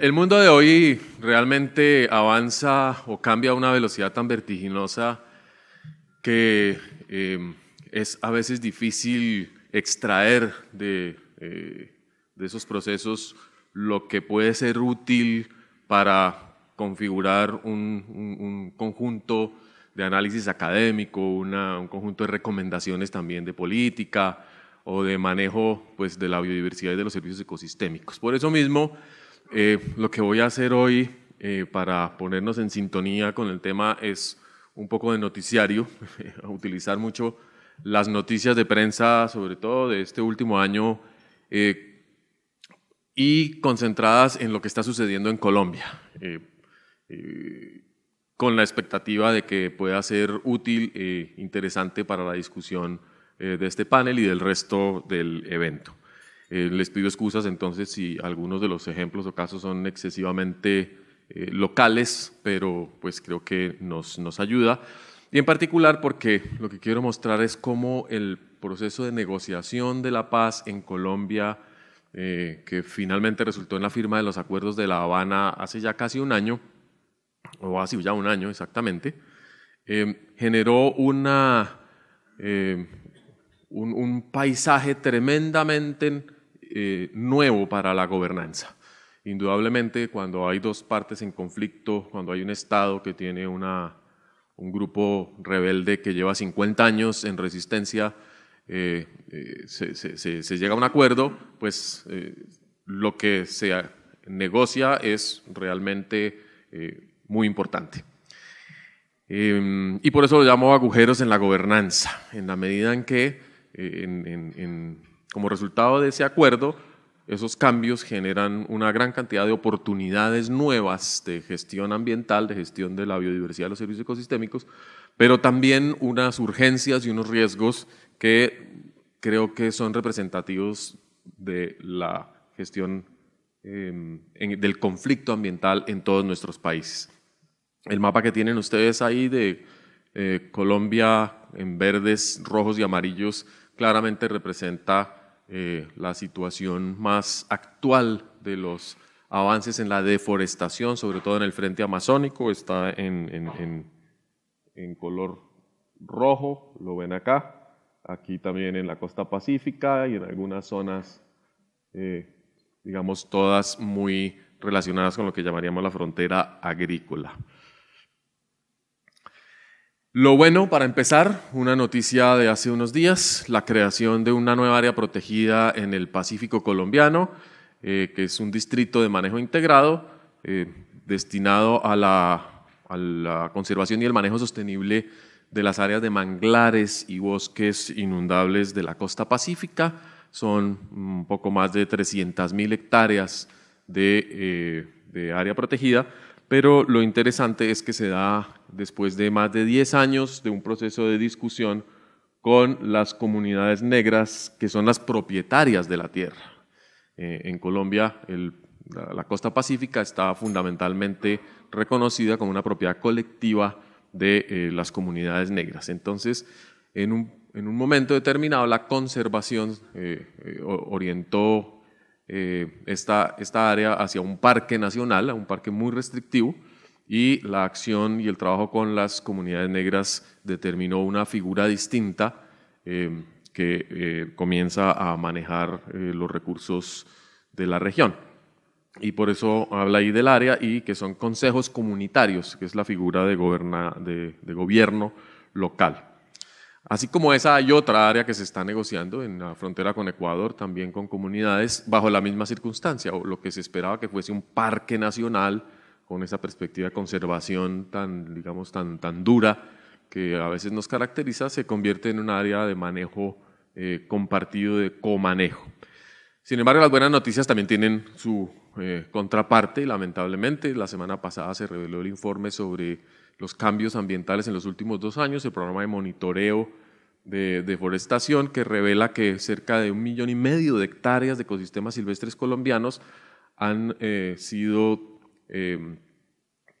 El, mundo de hoy realmente avanza o cambia a una velocidad tan vertiginosa que eh, es a veces difícil extraer eh, de, esos procesos lo que puede ser útil para configurar un, conjunto de análisis académico, un conjunto de recomendaciones también de política o de manejo pues, de la biodiversidad y de los servicios ecosistémicos. Por eso mismo, eh, lo que voy a hacer hoy eh, para ponernos en sintonía con el tema es un poco de noticiario, utilizar mucho las noticias de prensa, sobre todo de este último año, eh, y concentradas en lo que está sucediendo en Colombia, con la expectativa de que pueda ser útil e interesante para la discusión de este panel y del resto del evento. Eh, les pido excusas entonces si algunos de los ejemplos o casos son excesivamente eh, locales, pero pues creo que nos, nos ayuda. Y en particular porque lo que quiero mostrar es cómo el proceso de negociación de la paz en Colombia, eh, que finalmente resultó en la firma de los acuerdos de La Habana hace ya casi un año, o hace ya un año exactamente, generó una, un, paisaje tremendamente eh, nuevo para la gobernanza. Indudablemente, cuando hay dos partes en conflicto, cuando hay un Estado que tiene una, un grupo rebelde que lleva 50 años en resistencia, eh, eh, se, llega a un acuerdo, pues lo que se negocia es realmente muy importante. Em, y por eso lo llamo agujeros en la gobernanza, en la medida en que en, en como resultado de ese acuerdo, esos cambios generan una gran cantidad de oportunidades nuevas de gestión ambiental, de gestión de la biodiversidad de los servicios ecosistémicos, pero también unas urgencias y unos riesgos que creo que son representativos de la gestión em, del conflicto ambiental en todos nuestros países. El mapa que tienen ustedes ahí de eh, Colombia en verdes, rojos y amarillos claramente representa eh, la situación más actual de los avances en la deforestación, sobre todo en el frente amazónico, está en, color rojo, lo ven acá, aquí también en la costa pacífica y en algunas zonas, eh, digamos, todas muy relacionadas con lo que llamaríamos la frontera agrícola. Lo bueno, para empezar, una noticia de hace unos días, la creación de una nueva área protegida en el Pacífico colombiano, eh, que es un distrito de manejo integrado eh, destinado a la, conservación y el manejo sostenible de las áreas de manglares y bosques inundables de la costa pacífica. Son un poco más de 300.000 hectáreas eh, de área protegida, pero lo interesante es que se da después de más de 10 años de un proceso de discusión con las comunidades negras que son las propietarias de la tierra. Eh, en Colombia, la, costa pacífica está fundamentalmente reconocida como una propiedad colectiva de eh, las comunidades negras. Entonces, en un, en un, momento determinado, la conservación eh, orientó eh, esta, área hacia un parque nacional, a un parque muy restrictivo, y la acción y el trabajo con las comunidades negras determinó una figura distinta eh, que eh, comienza a manejar los recursos de la región. Y por eso habla ahí del área y que son consejos comunitarios, que es la figura de gobierno local. Así como esa, hay otra área que se está negociando en la frontera con Ecuador, también con comunidades, bajo la misma circunstancia, o lo que se esperaba que fuese un parque nacional, con esa perspectiva de conservación tan, digamos, tan, tan dura que a veces nos caracteriza, se convierte en un área de manejo eh, compartido, de comanejo. Sin embargo, las buenas noticias también tienen su eh, contraparte, lamentablemente. La semana pasada se reveló el informe sobre los cambios ambientales en los últimos dos años, el programa de monitoreo de deforestación que revela que cerca de un millón y medio de hectáreas de ecosistemas silvestres colombianos han eh, sido eh,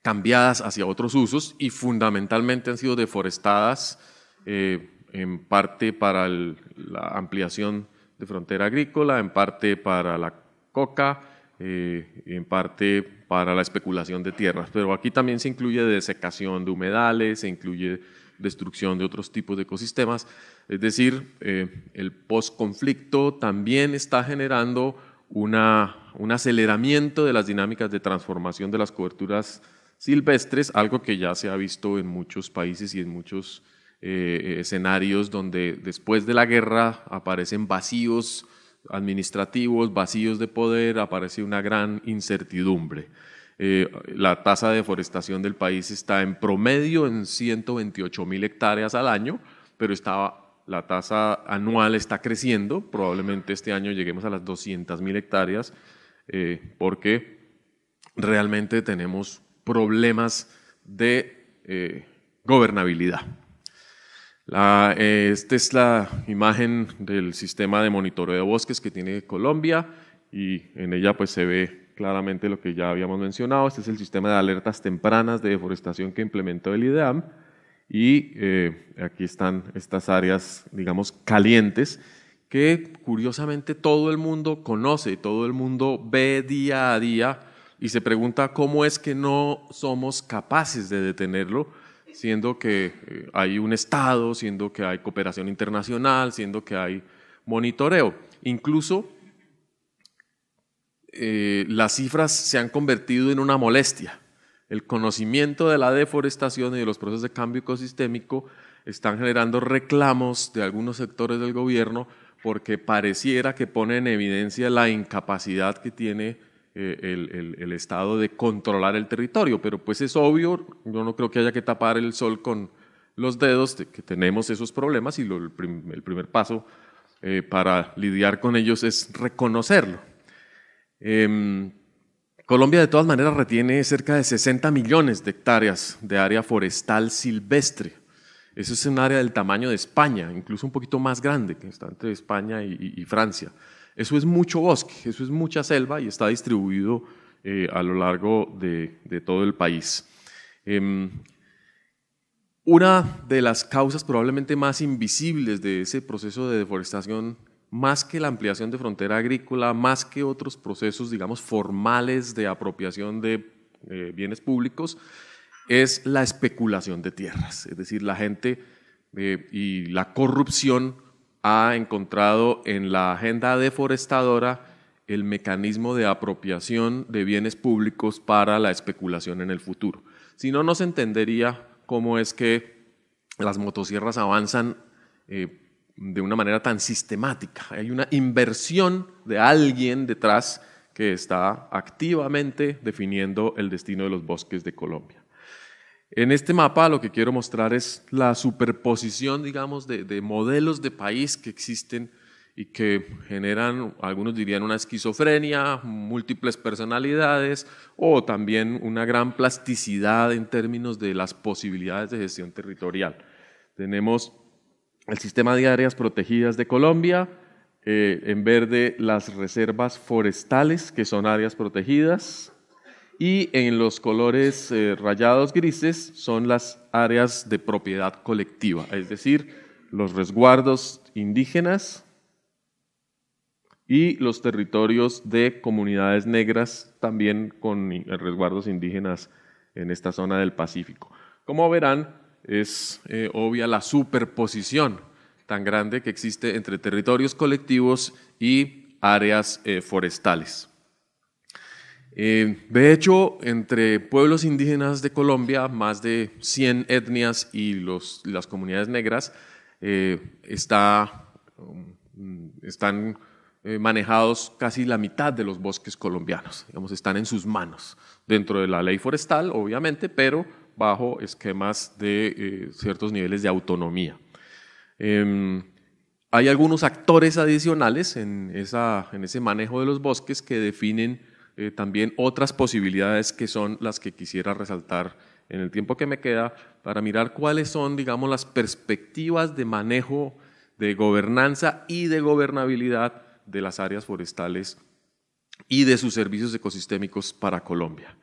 cambiadas hacia otros usos y fundamentalmente han sido deforestadas eh, en parte para la ampliación de frontera agrícola, en parte para la coca, eh, en parte para la especulación de tierras, pero aquí también se incluye desecación de humedales, se incluye destrucción de otros tipos de ecosistemas, es decir, eh, el posconflicto también está generando una, un aceleramiento de las dinámicas de transformación de las coberturas silvestres, algo que ya se ha visto en muchos países y en muchos eh, escenarios donde después de la guerra aparecen vacíos administrativos, vacíos de poder, aparece una gran incertidumbre. Eh, la tasa de deforestación del país está en promedio en 128 mil hectáreas al año, pero la tasa anual está creciendo, probablemente este año lleguemos a las 200 mil hectáreas, eh, porque realmente tenemos problemas de eh, gobernabilidad. Eh, esta es la imagen del sistema de monitoreo de bosques que tiene Colombia y en ella pues se ve claramente lo que ya habíamos mencionado. Este es el sistema de alertas tempranas de deforestación que implementó el IDEAM y eh, aquí están estas áreas, digamos, calientes que curiosamente todo el mundo conoce todo el mundo ve día a día y se pregunta cómo es que no somos capaces de detenerlo siendo que eh, hay un Estado, siendo que hay cooperación internacional, siendo que hay monitoreo. Incluso eh, las cifras se han convertido en una molestia. El conocimiento de la deforestación y de los procesos de cambio ecosistémico están generando reclamos de algunos sectores del gobierno porque pareciera que pone en evidencia la incapacidad que tiene eh, el, Estado de controlar el territorio, pero pues es obvio, yo no creo que haya que tapar el sol con los dedos, que tenemos esos problemas y el, primer paso eh, para lidiar con ellos es reconocerlo. Em, Colombia de todas maneras retiene cerca de 60 millones de hectáreas de área forestal silvestre. Eso es un área del tamaño de España, incluso un poquito más grande que está entre España y Francia. Eso es mucho bosque, eso es mucha selva y está distribuido eh, a lo largo de, todo el país. Em, una de las causas probablemente más invisibles de ese proceso de deforestación, más que la ampliación de frontera agrícola, más que otros procesos, digamos, formales de apropiación de eh, bienes públicos, es la especulación de tierras, es decir, la gente eh, y la corrupción ha encontrado en la agenda deforestadora el mecanismo de apropiación de bienes públicos para la especulación en el futuro. Si no, no se entendería cómo es que las motosierras avanzan eh, de una manera tan sistemática. Hay una inversión de alguien detrás que está activamente definiendo el destino de los bosques de Colombia. En este mapa lo que quiero mostrar es la superposición, digamos, de, modelos de país que existen y que generan, algunos dirían, una esquizofrenia, múltiples personalidades o también una gran plasticidad en términos de las posibilidades de gestión territorial. Tenemos el sistema de áreas protegidas de Colombia, eh, en verde las reservas forestales, que son áreas protegidas, y en los colores eh, rayados grises son las áreas de propiedad colectiva, es decir, los resguardos indígenas y los territorios de comunidades negras también con eh, resguardos indígenas en esta zona del Pacífico. Como verán, es eh, obvia la superposición tan grande que existe entre territorios colectivos y áreas forestales. Eh, de hecho, entre pueblos indígenas de Colombia, más de 100 etnias y las comunidades negras eh, um, están eh, manejados casi la mitad de los bosques colombianos, digamos, están en sus manos, dentro de la ley forestal, obviamente, pero bajo esquemas de ciertos niveles de autonomía. Em, hay algunos actores adicionales en ese manejo de los bosques que definen eh, también otras posibilidades que son las que quisiera resaltar en el tiempo que me queda para mirar cuáles son, digamos, las perspectivas de manejo, de gobernanza y de gobernabilidad de las áreas forestales y de sus servicios ecosistémicos para Colombia.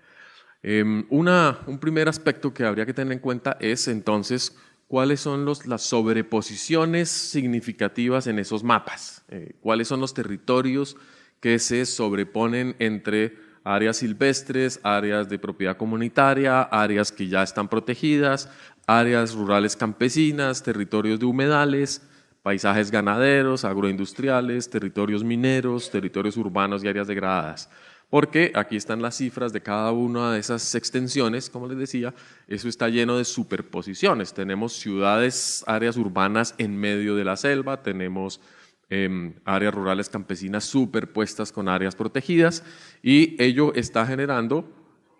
Em, un primer aspecto que habría que tener en cuenta es entonces cuáles son las sobreposiciones significativas en esos mapas, eh, cuáles son los territorios que se sobreponen entre áreas silvestres, áreas de propiedad comunitaria, áreas que ya están protegidas, áreas rurales campesinas, territorios de humedales, paisajes ganaderos, agroindustriales, territorios mineros, territorios urbanos y áreas degradadas. Porque aquí están las cifras de cada una de esas extensiones, como les decía, eso está lleno de superposiciones. Tenemos ciudades, áreas urbanas en medio de la selva, tenemos Em, áreas rurales campesinas superpuestas con áreas protegidas y ello está generando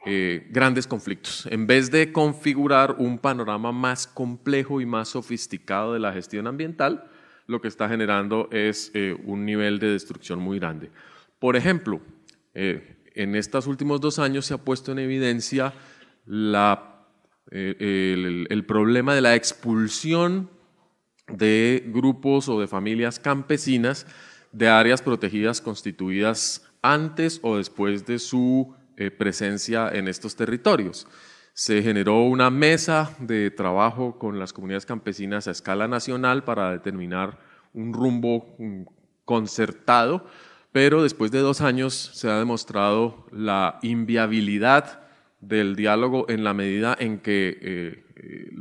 eh, grandes conflictos. En vez de configurar un panorama más complejo y más sofisticado de la gestión ambiental, lo que está generando es eh, un nivel de destrucción muy grande. Por ejemplo, eh, en estos últimos dos años se ha puesto en evidencia el problema de la expulsión de grupos o de familias campesinas de áreas protegidas constituidas antes o después de su eh, presencia en estos territorios. Se generó una mesa de trabajo con las comunidades campesinas a escala nacional para determinar un rumbo concertado, pero después de dos años se ha demostrado la inviabilidad del diálogo en la medida en que eh,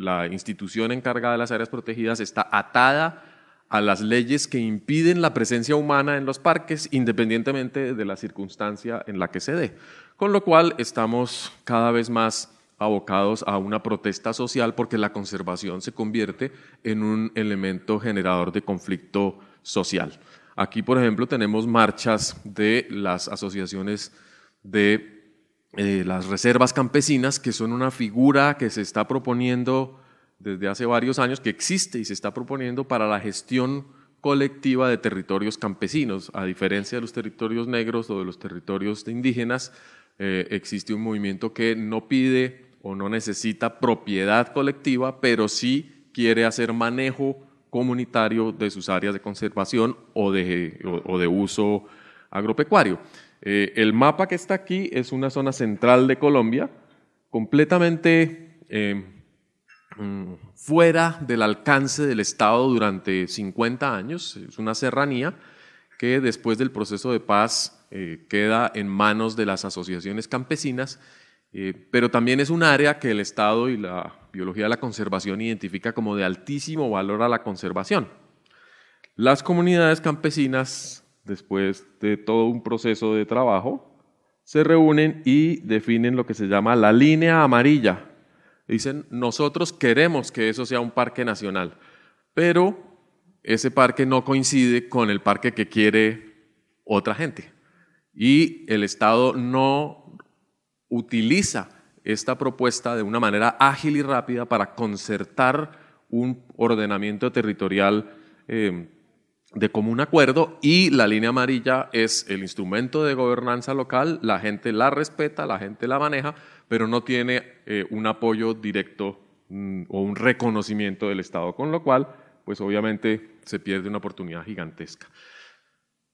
la institución encargada de las áreas protegidas está atada a las leyes que impiden la presencia humana en los parques, independientemente de la circunstancia en la que se dé. Con lo cual estamos cada vez más abocados a una protesta social porque la conservación se convierte en un elemento generador de conflicto social. Aquí, por ejemplo, tenemos marchas de las asociaciones de eh, las reservas campesinas, que son una figura que se está proponiendo desde hace varios años, que existe y se está proponiendo para la gestión colectiva de territorios campesinos. A diferencia de los territorios negros o de los territorios indígenas, eh, existe un movimiento que no pide o no necesita propiedad colectiva, pero sí quiere hacer manejo comunitario de sus áreas de conservación o de uso agropecuario. Eh, el mapa que está aquí es una zona central de Colombia, completamente eh, mm, fuera del alcance del Estado durante 50 años. Es una serranía que después del proceso de paz eh, queda en manos de las asociaciones campesinas, pero también es un área que el Estado y la biología de la conservación identifica como de altísimo valor a la conservación. Las comunidades campesinas después de todo un proceso de trabajo, se reúnen y definen lo que se llama la línea amarilla. Dicen, nosotros queremos que eso sea un parque nacional, pero ese parque no coincide con el parque que quiere otra gente. Y el Estado no utiliza esta propuesta de una manera ágil y rápida para concertar un ordenamiento territorial. Eh, de común acuerdo y la línea amarilla es el instrumento de gobernanza local, la gente la respeta, la gente la maneja, pero no tiene eh, un apoyo directo mm, o un reconocimiento del Estado, con lo cual, pues obviamente se pierde una oportunidad gigantesca.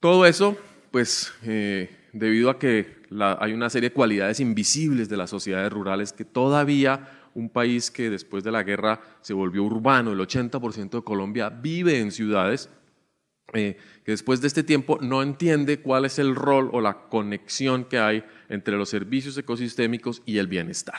Todo eso, pues eh, debido a que hay una serie de cualidades invisibles de las sociedades rurales que todavía un país que después de la guerra se volvió urbano, el 80% de Colombia vive en ciudades, eh, que después de este tiempo no entiende cuál es el rol o la conexión que hay entre los servicios ecosistémicos y el bienestar.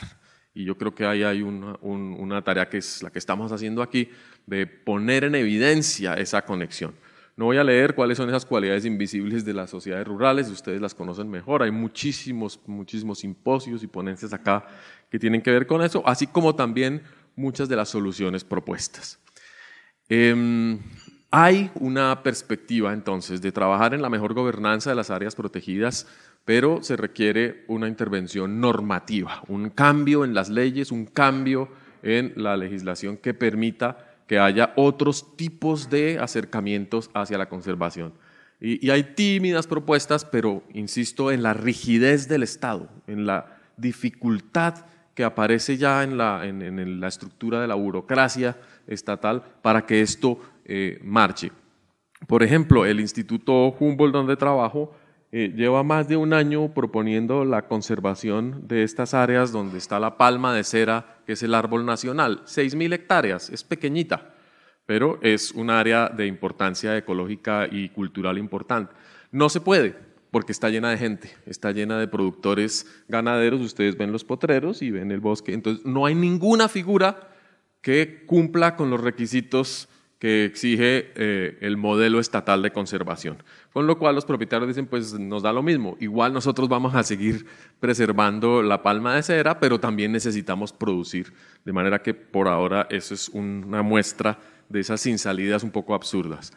Y yo creo que ahí hay una, tarea que es la que estamos haciendo aquí, de poner en evidencia esa conexión. No voy a leer cuáles son esas cualidades invisibles de las sociedades rurales, ustedes las conocen mejor, hay muchísimos, muchísimos simposios y ponencias acá que tienen que ver con eso, así como también muchas de las soluciones propuestas. Em, hay una perspectiva entonces de trabajar en la mejor gobernanza de las áreas protegidas, pero se requiere una intervención normativa, un cambio en las leyes, un cambio en la legislación que permita que haya otros tipos de acercamientos hacia la conservación. Y, hay tímidas propuestas, pero insisto en la rigidez del Estado, en la dificultad que aparece ya en la estructura de la burocracia estatal para que esto eh, marche. Por ejemplo, el Instituto Humboldt donde trabajo eh, lleva más de un año proponiendo la conservación de estas áreas donde está la palma de cera, que es el árbol nacional. mil hectáreas, es pequeñita, pero es un área de importancia ecológica y cultural importante. No se puede, porque está llena de gente, está llena de productores ganaderos, ustedes ven los potreros y ven el bosque, entonces no hay ninguna figura que cumpla con los requisitos que exige eh, el modelo estatal de conservación. Con lo cual los propietarios dicen, pues nos da lo mismo, igual nosotros vamos a seguir preservando la palma de cera, pero también necesitamos producir. De manera que por ahora eso es una muestra de esas sin salidas un poco absurdas.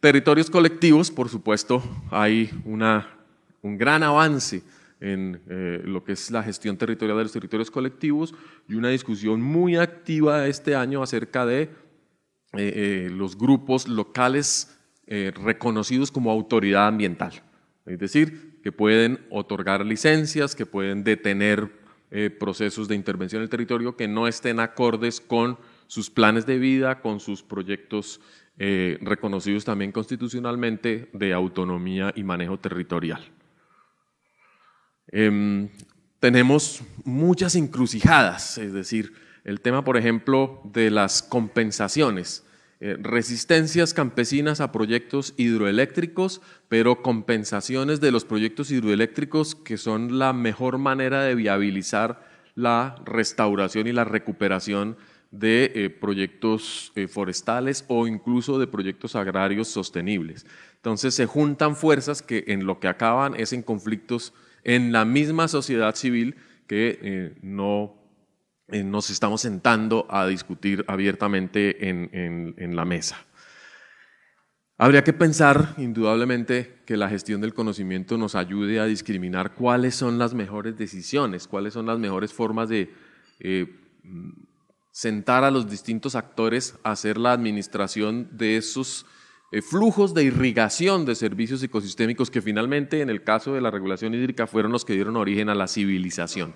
Territorios colectivos, por supuesto, hay un gran avance en eh, lo que es la gestión territorial de los territorios colectivos y una discusión muy activa este año acerca de eh, eh, los grupos locales eh, reconocidos como autoridad ambiental. Es decir, que pueden otorgar licencias, que pueden detener procesos de intervención en el territorio que no estén acordes con sus planes de vida, con sus proyectos reconocidos también constitucionalmente de autonomía y manejo territorial. Em, tenemos muchas encrucijadas, es decir, el tema, por ejemplo, de las compensaciones. Eh, resistencias campesinas a proyectos hidroeléctricos, pero compensaciones de los proyectos hidroeléctricos que son la mejor manera de viabilizar la restauración y la recuperación de eh, proyectos eh, forestales o incluso de proyectos agrarios sostenibles. Entonces se juntan fuerzas que en lo que acaban es en conflictos en la misma sociedad civil que no eh, nos estamos sentando a discutir abiertamente en, la mesa. Habría que pensar, indudablemente, que la gestión del conocimiento nos ayude a discriminar cuáles son las mejores decisiones, cuáles son las mejores formas de eh, sentar a los distintos actores a hacer la administración de esos eh, flujos de irrigación de servicios ecosistémicos que finalmente, en el caso de la regulación hídrica, fueron los que dieron origen a la civilización.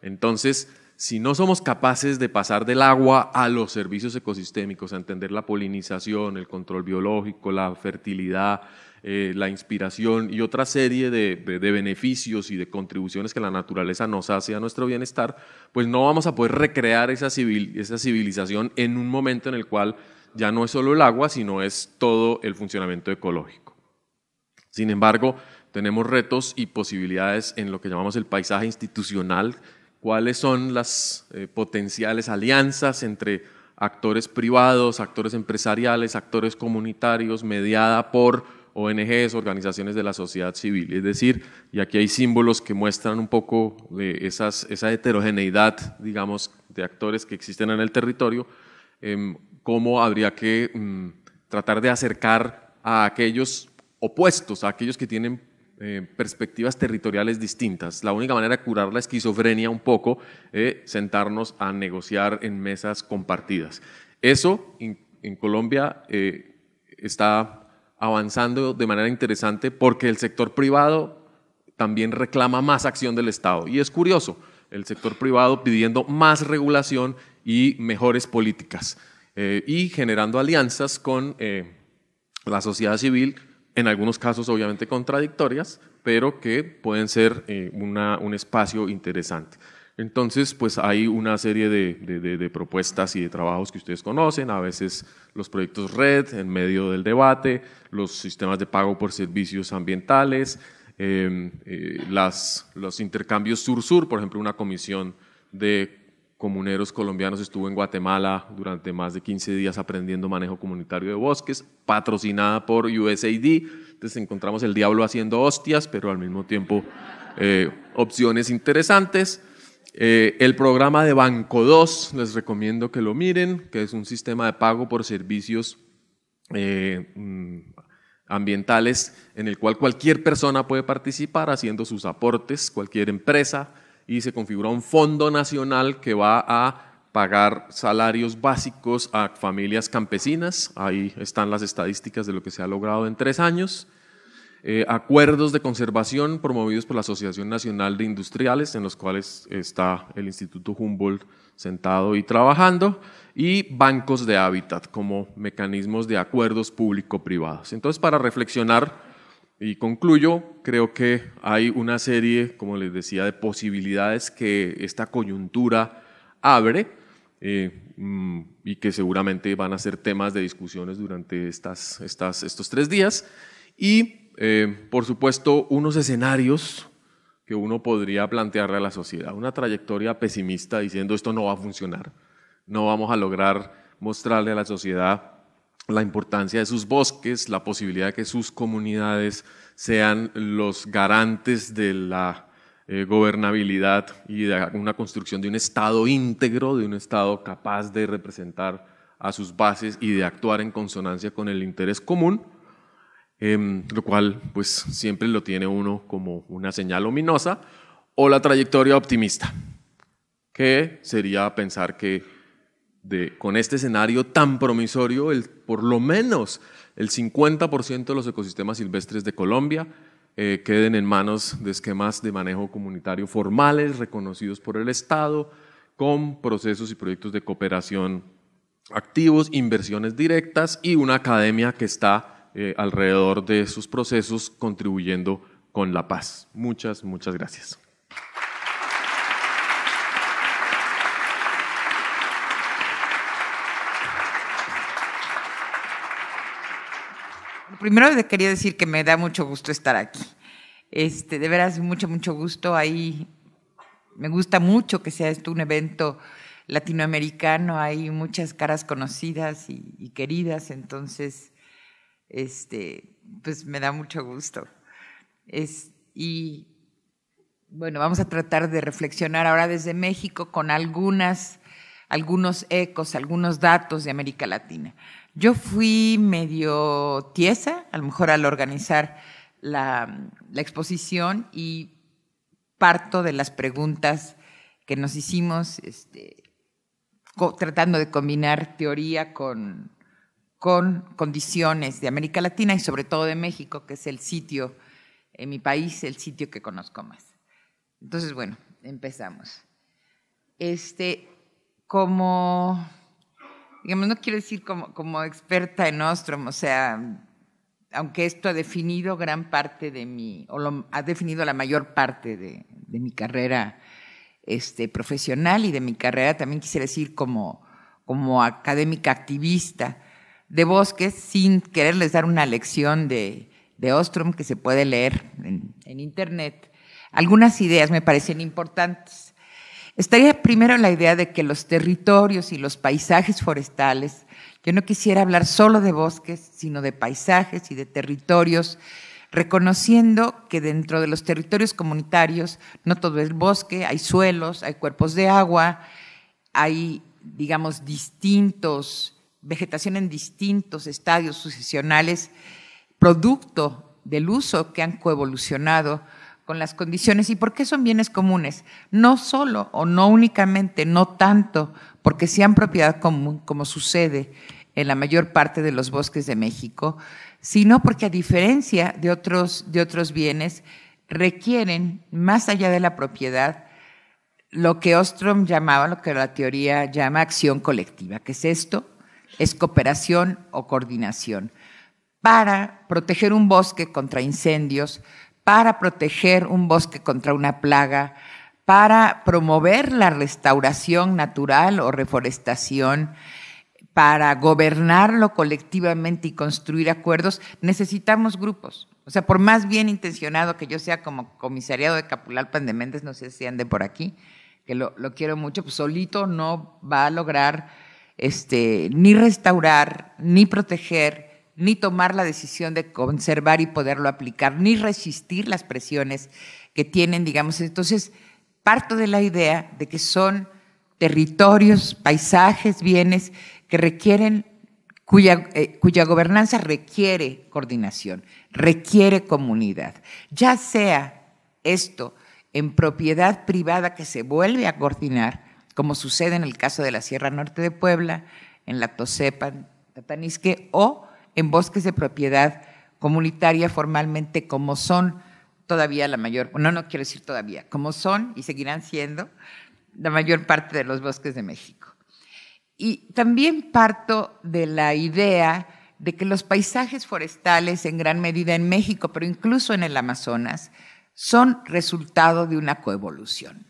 Entonces, si no somos capaces de pasar del agua a los servicios ecosistémicos, a entender la polinización, el control biológico, la fertilidad, eh, la inspiración y otra serie de, beneficios y de contribuciones que la naturaleza nos hace a nuestro bienestar, pues no vamos a poder recrear esa, esa civilización en un momento en el cual ya no es solo el agua, sino es todo el funcionamiento ecológico. Sin embargo, tenemos retos y posibilidades en lo que llamamos el paisaje institucional, cuáles son las eh, potenciales alianzas entre actores privados, actores empresariales, actores comunitarios, mediada por ONGs, organizaciones de la sociedad civil. Es decir, y aquí hay símbolos que muestran un poco de esas, esa heterogeneidad, digamos, de actores que existen en el territorio, em, cómo habría que mm, tratar de acercar a aquellos opuestos, a aquellos que tienen eh, perspectivas territoriales distintas. La única manera de curar la esquizofrenia un poco es eh, sentarnos a negociar en mesas compartidas. Eso en Colombia eh, está avanzando de manera interesante porque el sector privado también reclama más acción del Estado. Y es curioso, el sector privado pidiendo más regulación y mejores políticas y generando alianzas con la sociedad civil en algunos casos obviamente contradictorias, pero que pueden ser eh, un espacio interesante. Entonces, pues hay una serie de, propuestas y de trabajos que ustedes conocen, a veces los proyectos red en medio del debate, los sistemas de pago por servicios ambientales, em, eh, los intercambios sur-sur, por ejemplo, una comisión de comuneros colombianos, estuvo en Guatemala durante más de 15 días aprendiendo manejo comunitario de bosques, patrocinada por USAID. Entonces encontramos el diablo haciendo hostias, pero al mismo tiempo eh, opciones interesantes. Eh, el programa de Banco 2, les recomiendo que lo miren, que es un sistema de pago por servicios eh, mm, ambientales en el cual cualquier persona puede participar haciendo sus aportes, cualquier empresa y se configura un fondo nacional que va a pagar salarios básicos a familias campesinas, ahí están las estadísticas de lo que se ha logrado en tres años, eh, acuerdos de conservación promovidos por la Asociación Nacional de Industriales, en los cuales está el Instituto Humboldt sentado y trabajando, y bancos de hábitat como mecanismos de acuerdos público-privados. Entonces, para reflexionar y concluyo, creo que hay una serie, como les decía, de posibilidades que esta coyuntura abre eh, mm, y que seguramente van a ser temas de discusiones durante estos tres días. Y, eh, por supuesto, unos escenarios que uno podría plantearle a la sociedad. Una trayectoria pesimista diciendo esto no va a funcionar, no vamos a lograr mostrarle a la sociedad la importancia de sus bosques, la posibilidad de que sus comunidades sean los garantes de la eh, gobernabilidad y de una construcción de un Estado íntegro, de un Estado capaz de representar a sus bases y de actuar en consonancia con el interés común, em, lo cual pues siempre lo tiene uno como una señal ominosa, o la trayectoria optimista, que sería pensar que con este escenario tan promisorio, el, por lo menos el 50% de los ecosistemas silvestres de Colombia eh, queden en manos de esquemas de manejo comunitario formales, reconocidos por el Estado, con procesos y proyectos de cooperación activos, inversiones directas y una academia que está eh, alrededor de esos procesos contribuyendo con la paz. Muchas, muchas gracias. primero quería decir que me da mucho gusto estar aquí. Este, de veras, mucho, mucho gusto. Ahí me gusta mucho que sea esto un evento latinoamericano. Hay muchas caras conocidas y, queridas, entonces, este, pues me da mucho gusto. y bueno, vamos a tratar de reflexionar ahora desde México con algunas, algunos ecos, algunos datos de América Latina. Yo fui medio tiesa, a lo mejor al organizar la, exposición y parto de las preguntas que nos hicimos este, tratando de combinar teoría con, condiciones de América Latina y sobre todo de México, que es el sitio, en mi país, el sitio que conozco más. Entonces, bueno, empezamos. Este, como digamos, no quiero decir como, experta en Ostrom, o sea, aunque esto ha definido gran parte de mi, o ha definido la mayor parte de, mi carrera este, profesional y de mi carrera también quisiera decir como, como académica activista de Bosques, sin quererles dar una lección de, Ostrom que se puede leer en Internet, algunas ideas me parecen importantes. Estaría primero en la idea de que los territorios y los paisajes forestales, yo no quisiera hablar solo de bosques, sino de paisajes y de territorios, reconociendo que dentro de los territorios comunitarios no todo es bosque, hay suelos, hay cuerpos de agua, hay, digamos, distintos, vegetación en distintos estadios sucesionales, producto del uso que han coevolucionado con las condiciones y por qué son bienes comunes. No solo o no únicamente, no tanto, porque sean propiedad común, como sucede en la mayor parte de los bosques de México, sino porque a diferencia de otros, de otros bienes, requieren, más allá de la propiedad, lo que Ostrom llamaba, lo que la teoría llama acción colectiva, que es esto, es cooperación o coordinación. Para proteger un bosque contra incendios, para proteger un bosque contra una plaga, para promover la restauración natural o reforestación, para gobernarlo colectivamente y construir acuerdos, necesitamos grupos. O sea, por más bien intencionado que yo sea como comisariado de Capulalpan de Méndez, no sé si ande por aquí, que lo, quiero mucho, pues solito no va a lograr este, ni restaurar, ni proteger, ni tomar la decisión de conservar y poderlo aplicar, ni resistir las presiones que tienen, digamos. Entonces, parto de la idea de que son territorios, paisajes, bienes que requieren, cuya, eh, gobernanza requiere coordinación, requiere comunidad. Ya sea esto en propiedad privada que se vuelve a coordinar, como sucede en el caso de la Sierra Norte de Puebla, en la Tosepan, Tatanisque, o en bosques de propiedad comunitaria formalmente como son todavía la mayor, no, no quiero decir todavía, como son y seguirán siendo la mayor parte de los bosques de México. Y también parto de la idea de que los paisajes forestales en gran medida en México, pero incluso en el Amazonas, son resultado de una coevolución,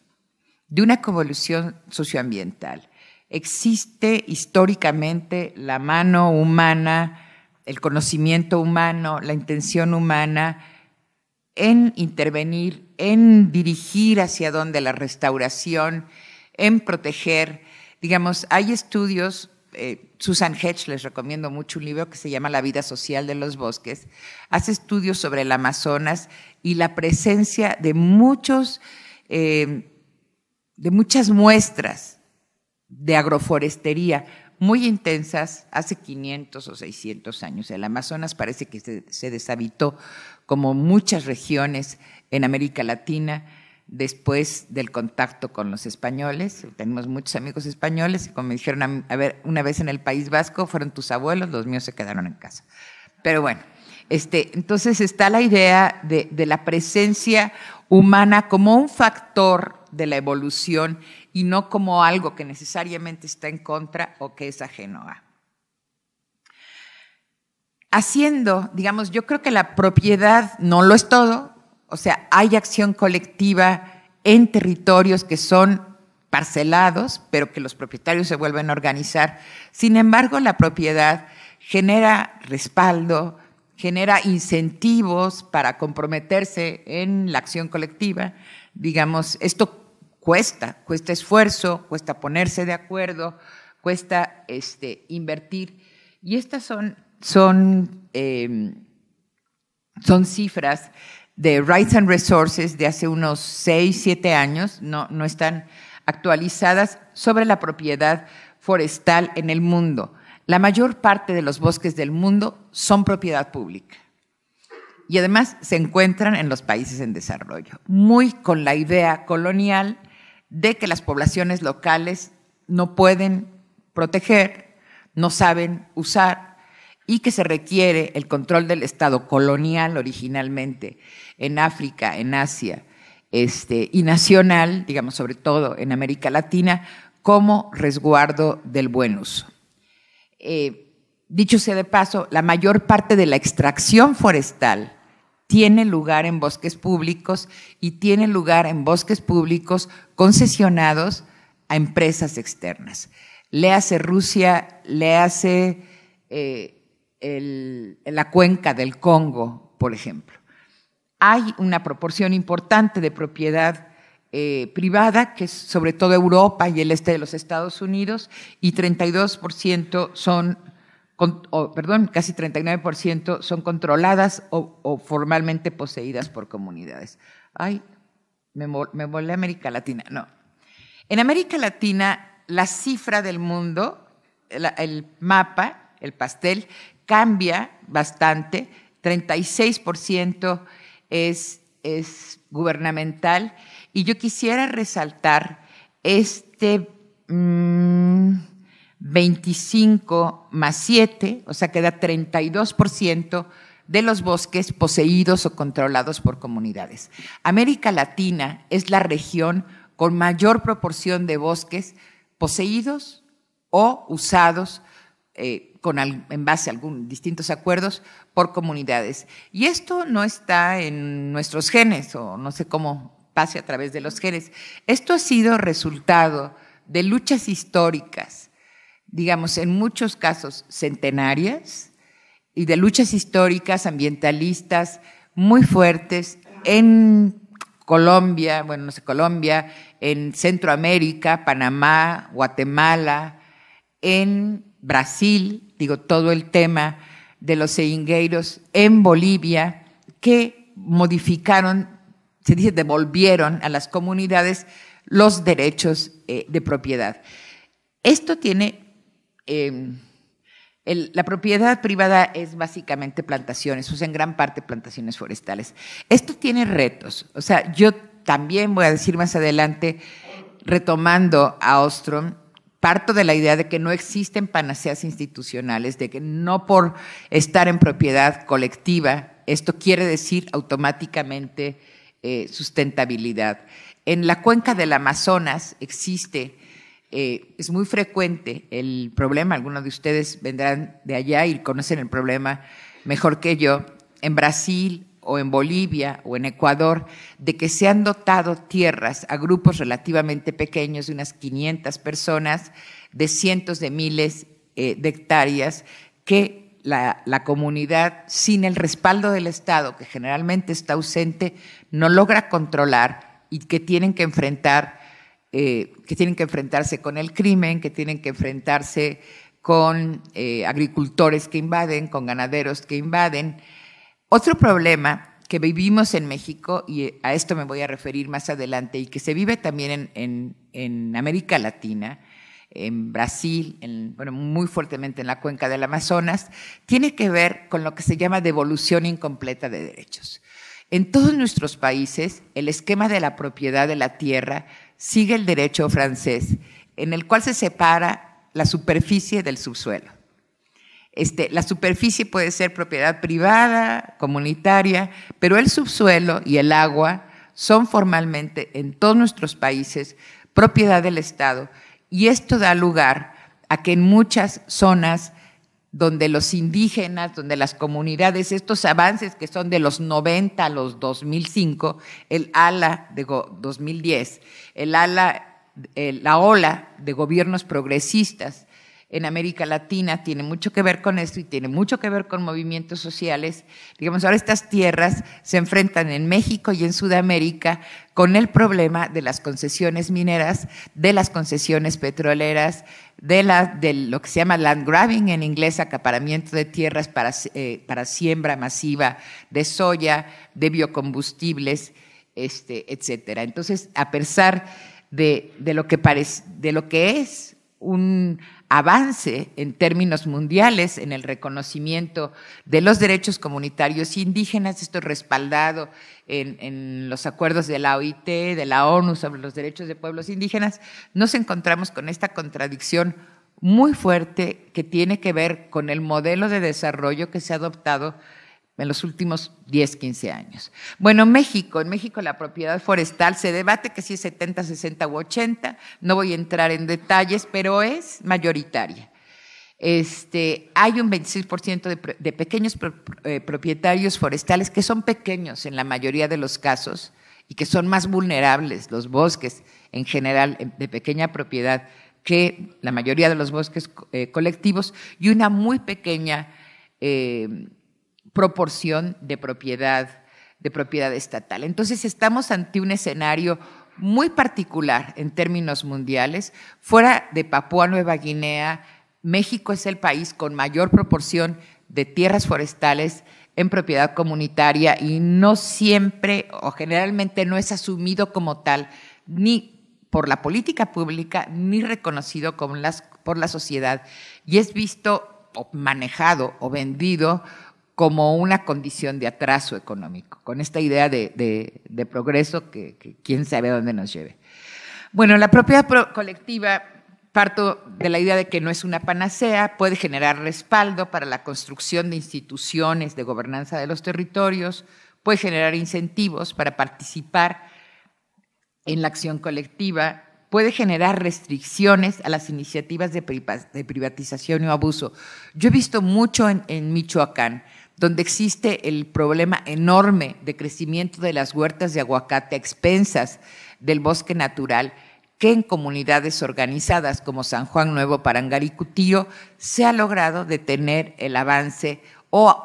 de una coevolución socioambiental. Existe históricamente la mano humana, el conocimiento humano, la intención humana, en intervenir, en dirigir hacia dónde la restauración, en proteger. Digamos, hay estudios, eh, Susan Hedge, les recomiendo mucho un libro que se llama La vida social de los bosques, hace estudios sobre el Amazonas y la presencia de muchos, eh, de muchas muestras de agroforestería muy intensas hace 500 o 600 años. El Amazonas parece que se, deshabitó como muchas regiones en América Latina después del contacto con los españoles. Tenemos muchos amigos españoles y como me dijeron, a ver, una vez en el País Vasco fueron tus abuelos, los míos se quedaron en casa. Pero bueno, este, entonces está la idea de, de la presencia humana como un factor de la evolución y no como algo que necesariamente está en contra o que es ajeno a. Haciendo, digamos, yo creo que la propiedad no lo es todo, o sea, hay acción colectiva en territorios que son parcelados, pero que los propietarios se vuelven a organizar. Sin embargo, la propiedad genera respaldo, genera incentivos para comprometerse en la acción colectiva. Digamos, esto cuesta, cuesta esfuerzo, cuesta ponerse de acuerdo, cuesta este, invertir. Y estas em, son, cifras de Rights and Resources de hace unos 6, 7 años, no, no están actualizadas sobre la propiedad forestal en el mundo. La mayor parte de los bosques del mundo son propiedad pública y además se encuentran en los países en desarrollo, muy con la idea colonial de que las poblaciones locales no pueden proteger, no saben usar y que se requiere el control del Estado colonial originalmente en África, en Asia este, y nacional, digamos sobre todo en América Latina, como resguardo del buen uso. Eh, dicho sea de paso, la mayor parte de la extracción forestal tiene lugar en bosques públicos y tiene lugar en bosques públicos concesionados a empresas externas. Le hace Rusia, le hace eh, la cuenca del Congo, por ejemplo. Hay una proporción importante de propiedad eh, privada, que es sobre todo Europa y el este de los Estados Unidos, y 32% son perdón, casi 39% son controladas o, formalmente poseídas por comunidades. Ay, me, me volé a América Latina, no. En América Latina, la cifra del mundo, el mapa, el pastel, cambia bastante. 36% es, es gubernamental. Y yo quisiera resaltar este... Mm, 25 más 7, o sea, queda 32% de los bosques poseídos o controlados por comunidades. América Latina es la región con mayor proporción de bosques poseídos o usados eh, en base a distintos acuerdos por comunidades. Y esto no está en nuestros genes o no sé cómo pase a través de los genes. Esto ha sido resultado de luchas históricas digamos, en muchos casos centenarias y de luchas históricas, ambientalistas, muy fuertes en Colombia, bueno, no sé, Colombia, en Centroamérica, Panamá, Guatemala, en Brasil, digo, todo el tema de los seingueiros, en Bolivia, que modificaron, se dice, devolvieron a las comunidades los derechos eh, de propiedad. Esto tiene Em, la propiedad privada es básicamente plantaciones, o en gran parte plantaciones forestales. Esto tiene retos. O sea, yo también voy a decir más adelante, retomando a Ostrom, parto de la idea de que no existen panaceas institucionales, de que no por estar en propiedad colectiva, esto quiere decir automáticamente eh, sustentabilidad. En la cuenca del Amazonas existe eh, es muy frecuente el problema, algunos de ustedes vendrán de allá y conocen el problema mejor que yo, en Brasil o en Bolivia o en Ecuador, de que se han dotado tierras a grupos relativamente pequeños, de unas 500 personas, de cientos de miles eh, de hectáreas, que la, comunidad, sin el respaldo del Estado, que generalmente está ausente, no logra controlar y que tienen que enfrentar eh, que tienen que enfrentarse con el crimen, que tienen que enfrentarse con eh, agricultores que invaden, con ganaderos que invaden. Otro problema que vivimos en México, y eh, a esto me voy a referir más adelante, y que se vive también en, América Latina, en Brasil, muy fuertemente en la cuenca del Amazonas, tiene que ver con lo que se llama devolución incompleta de derechos. En todos nuestros países, el esquema de la propiedad de la tierra sigue el derecho francés, en el cual se separa la superficie del subsuelo. Este, la superficie puede ser propiedad privada, comunitaria, pero el subsuelo y el agua son formalmente en todos nuestros países propiedad del Estado y esto da lugar a que en muchas zonas donde los indígenas, donde las comunidades, estos avances que son de los 90 a los 2005, el ala de 2010, el ala, la ola de gobiernos progresistas en América Latina tiene mucho que ver con esto y tiene mucho que ver con movimientos sociales. Digamos, ahora estas tierras se enfrentan en México y en Sudamérica con el problema de las concesiones mineras, de las concesiones petroleras, de, lo que se llama land grabbing en inglés, acaparamiento de tierras eh, para, siembra masiva de soya, de biocombustibles, este, etcétera. Entonces, a pesar de lo que es un avance en términos mundiales en el reconocimiento de los derechos comunitarios indígenas, esto respaldado en, los acuerdos de la OIT, de la ONU sobre los derechos de pueblos indígenas, nos encontramos con esta contradicción muy fuerte que tiene que ver con el modelo de desarrollo que se ha adoptado en los últimos 10, 15 años. Bueno, México, en México la propiedad forestal se debate que si es 70, 60 u 80, no voy a entrar en detalles, pero es mayoritaria. Este, hay un 26% de, pequeños eh, propietarios forestales que son pequeños en la mayoría de los casos y que son más vulnerables los bosques en general eh, de pequeña propiedad que la mayoría de los bosques eh, colectivos y una muy pequeña proporción de propiedad, de propiedad estatal. Entonces estamos ante un escenario muy particular en términos mundiales. Fuera de Papúa Nueva Guinea, México es el país con mayor proporción de tierras forestales en propiedad comunitaria y no siempre o generalmente no es asumido como tal ni por la política pública ni reconocido por la sociedad y es visto o manejado o vendido como una condición de atraso económico, con esta idea de, progreso que, quién sabe dónde nos lleve. Bueno, la propiedad colectiva, parto de la idea de que no es una panacea, puede generar respaldo para la construcción de instituciones de gobernanza de los territorios, puede generar incentivos para participar en la acción colectiva, puede generar restricciones a las iniciativas de privatización o abuso. Yo he visto mucho en Michoacán donde existe el problema enorme de crecimiento de las huertas de aguacate a expensas del bosque natural, que en comunidades organizadas como San Juan Nuevo, Parangaricutío, se ha logrado detener el avance o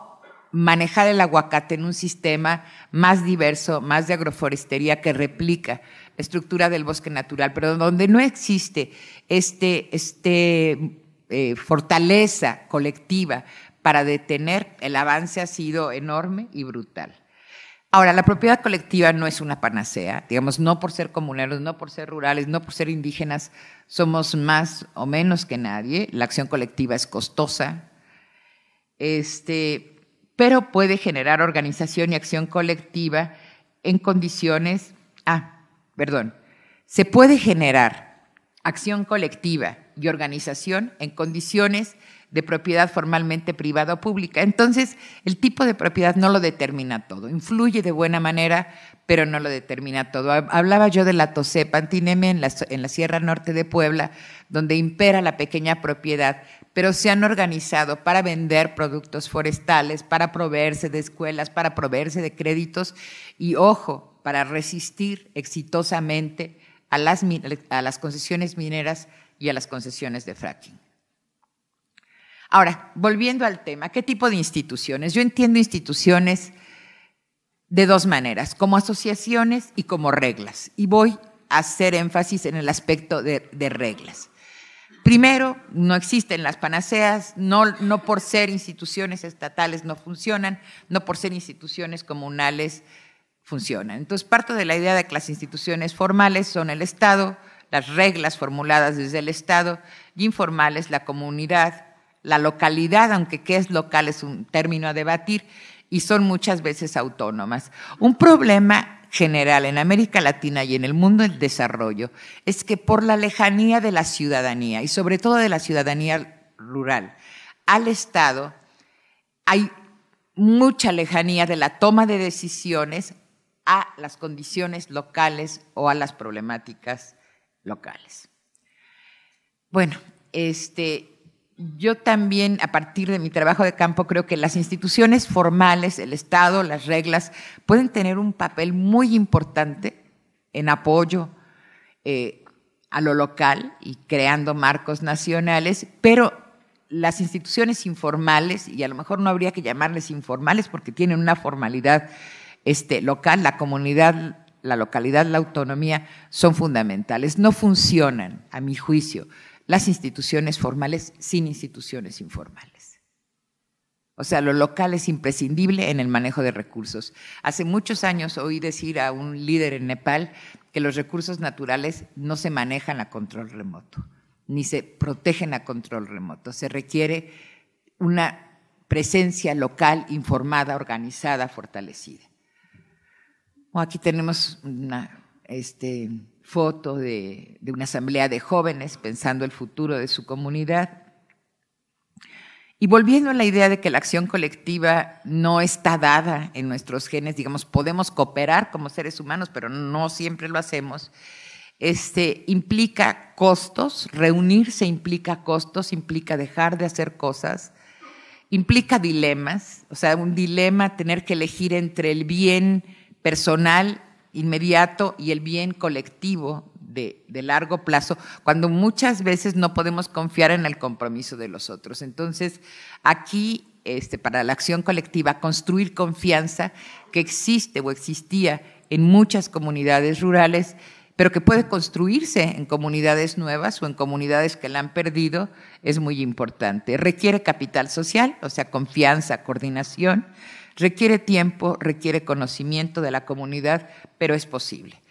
manejar el aguacate en un sistema más diverso, más de agroforestería que replica la estructura del bosque natural, pero donde no existe este, este eh, fortaleza colectiva para detener el avance ha sido enorme y brutal. Ahora, la propiedad colectiva no es una panacea, digamos, no por ser comuneros, no por ser rurales, no por ser indígenas, somos más o menos que nadie, la acción colectiva es costosa, este, pero puede generar organización y acción colectiva en condiciones, ah, perdón, se puede generar acción colectiva y organización en condiciones de propiedad formalmente privada o pública. Entonces, el tipo de propiedad no lo determina todo, influye de buena manera, pero no lo determina todo. Hablaba yo de la Tosepa Antineme en la, en la Sierra Norte de Puebla, donde impera la pequeña propiedad, pero se han organizado para vender productos forestales, para proveerse de escuelas, para proveerse de créditos y, ojo, para resistir exitosamente a las, a las concesiones mineras y a las concesiones de fracking. Ahora, volviendo al tema, ¿qué tipo de instituciones? Yo entiendo instituciones de dos maneras, como asociaciones y como reglas. Y voy a hacer énfasis en el aspecto de, reglas. Primero, no existen las panaceas, no, no, por ser instituciones estatales no funcionan, no por ser instituciones comunales funcionan. Entonces, parto de la idea de que las instituciones formales son el Estado, las reglas formuladas desde el Estado y informales la comunidad, la localidad, aunque qué es local es un término a debatir, y son muchas veces autónomas. Un problema general en América Latina y en el mundo del desarrollo es que por la lejanía de la ciudadanía y sobre todo de la ciudadanía rural al Estado, hay mucha lejanía de la toma de decisiones a las condiciones locales o a las problemáticas locales. Bueno, este, yo también, a partir de mi trabajo de campo, creo que las instituciones formales, el Estado, las reglas, pueden tener un papel muy importante en apoyo eh, a lo local y creando marcos nacionales, pero las instituciones informales, y a lo mejor no habría que llamarles informales porque tienen una formalidad este, local, la comunidad la localidad, la autonomía, son fundamentales. No funcionan, a mi juicio, las instituciones formales sin instituciones informales. O sea, lo local es imprescindible en el manejo de recursos. Hace muchos años oí decir a un líder en Nepal que los recursos naturales no se manejan a control remoto, ni se protegen a control remoto. Se requiere una presencia local informada, organizada, fortalecida aquí tenemos una este, foto de, una asamblea de jóvenes pensando el futuro de su comunidad. Y volviendo a la idea de que la acción colectiva no está dada en nuestros genes, digamos, podemos cooperar como seres humanos, pero no siempre lo hacemos, este, implica costos, reunirse implica costos, implica dejar de hacer cosas, implica dilemas, o sea, un dilema tener que elegir entre el bien personal inmediato y el bien colectivo de, largo plazo, cuando muchas veces no podemos confiar en el compromiso de los otros. Entonces, aquí, este, para la acción colectiva, construir confianza que existe o existía en muchas comunidades rurales, pero que puede construirse en comunidades nuevas o en comunidades que la han perdido, es muy importante. Requiere capital social, o sea, confianza, coordinación Requiere tiempo, requiere conocimiento de la comunidad, pero es posible.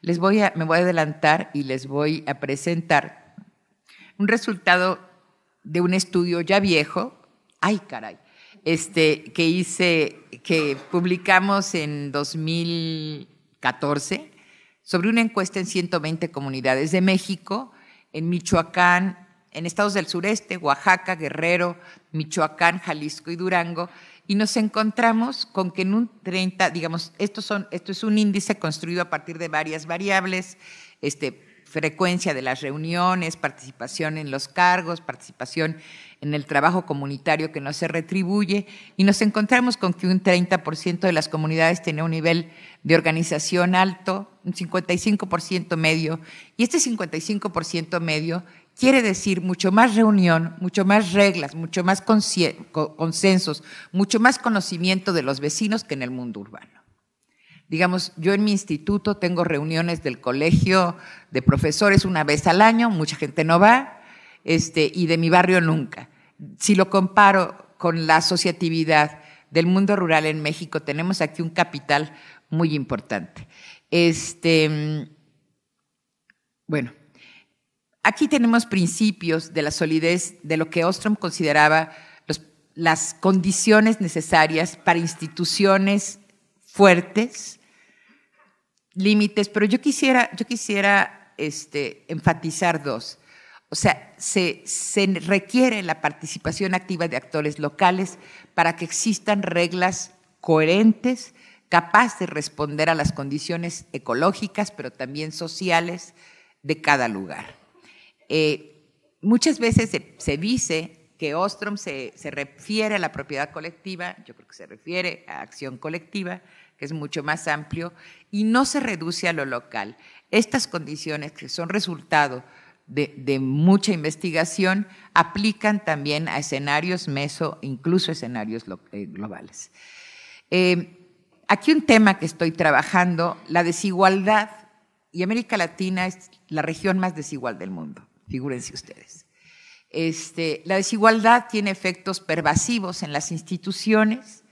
Les voy a, me voy a adelantar y les voy a presentar un resultado de un estudio ya viejo, ay caray, este, que hice, que publicamos en 2014 sobre una encuesta en 120 comunidades de México, en Michoacán, en estados del sureste, Oaxaca, Guerrero, Michoacán, Jalisco y Durango, y nos encontramos con que en un 30, digamos, son, esto es un índice construido a partir de varias variables, este, frecuencia de las reuniones, participación en los cargos, participación en el trabajo comunitario que no se retribuye, y nos encontramos con que un 30% de las comunidades tiene un nivel de organización alto, un 55% medio, y este 55% medio quiere decir mucho más reunión, mucho más reglas, mucho más consensos, mucho más conocimiento de los vecinos que en el mundo urbano. Digamos, yo en mi instituto tengo reuniones del colegio de profesores una vez al año, mucha gente no va, este, y de mi barrio nunca. Si lo comparo con la asociatividad del mundo rural en México, tenemos aquí un capital muy importante. Este, mm, bueno, Aquí tenemos principios de la solidez de lo que Ostrom consideraba las condiciones necesarias para instituciones fuertes, límites, pero yo quisiera, quisiera este, enfatizar dos. O sea, se, requiere la participación activa de actores locales para que existan reglas coherentes, capaces de responder a las condiciones ecológicas, pero también sociales de cada lugar. Eh, muchas veces se, dice que Ostrom se, refiere a la propiedad colectiva, yo creo que se refiere a acción colectiva, que es mucho más amplio, y no se reduce a lo local. Estas condiciones que son resultado de, mucha investigación aplican también a escenarios meso, incluso escenarios eh, globales. Eh, aquí un tema que estoy trabajando, la desigualdad, y América Latina es la región más desigual del mundo figúrense ustedes. Este, la desigualdad tiene efectos pervasivos en las instituciones,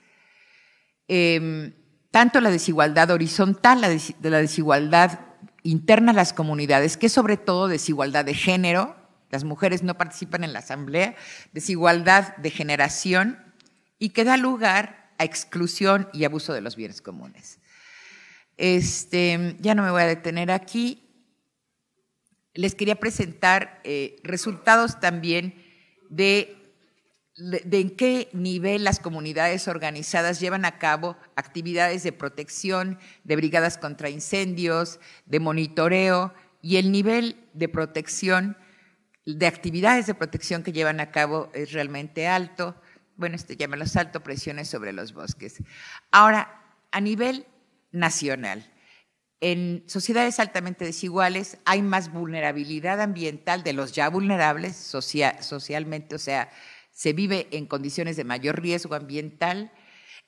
em, tanto la desigualdad horizontal, la, de la desigualdad interna a las comunidades, que sobre todo desigualdad de género, las mujeres no participan en la asamblea, desigualdad de generación y que da lugar a exclusión y abuso de los bienes comunes. Este, ya no me voy a detener aquí les quería presentar eh, resultados también de, en qué nivel las comunidades organizadas llevan a cabo actividades de protección, de brigadas contra incendios, de monitoreo y el nivel de protección, de actividades de protección que llevan a cabo es realmente alto. Bueno, este llama los alto presiones sobre los bosques. Ahora, a nivel nacional, en sociedades altamente desiguales hay más vulnerabilidad ambiental de los ya vulnerables socialmente, o sea, se vive en condiciones de mayor riesgo ambiental.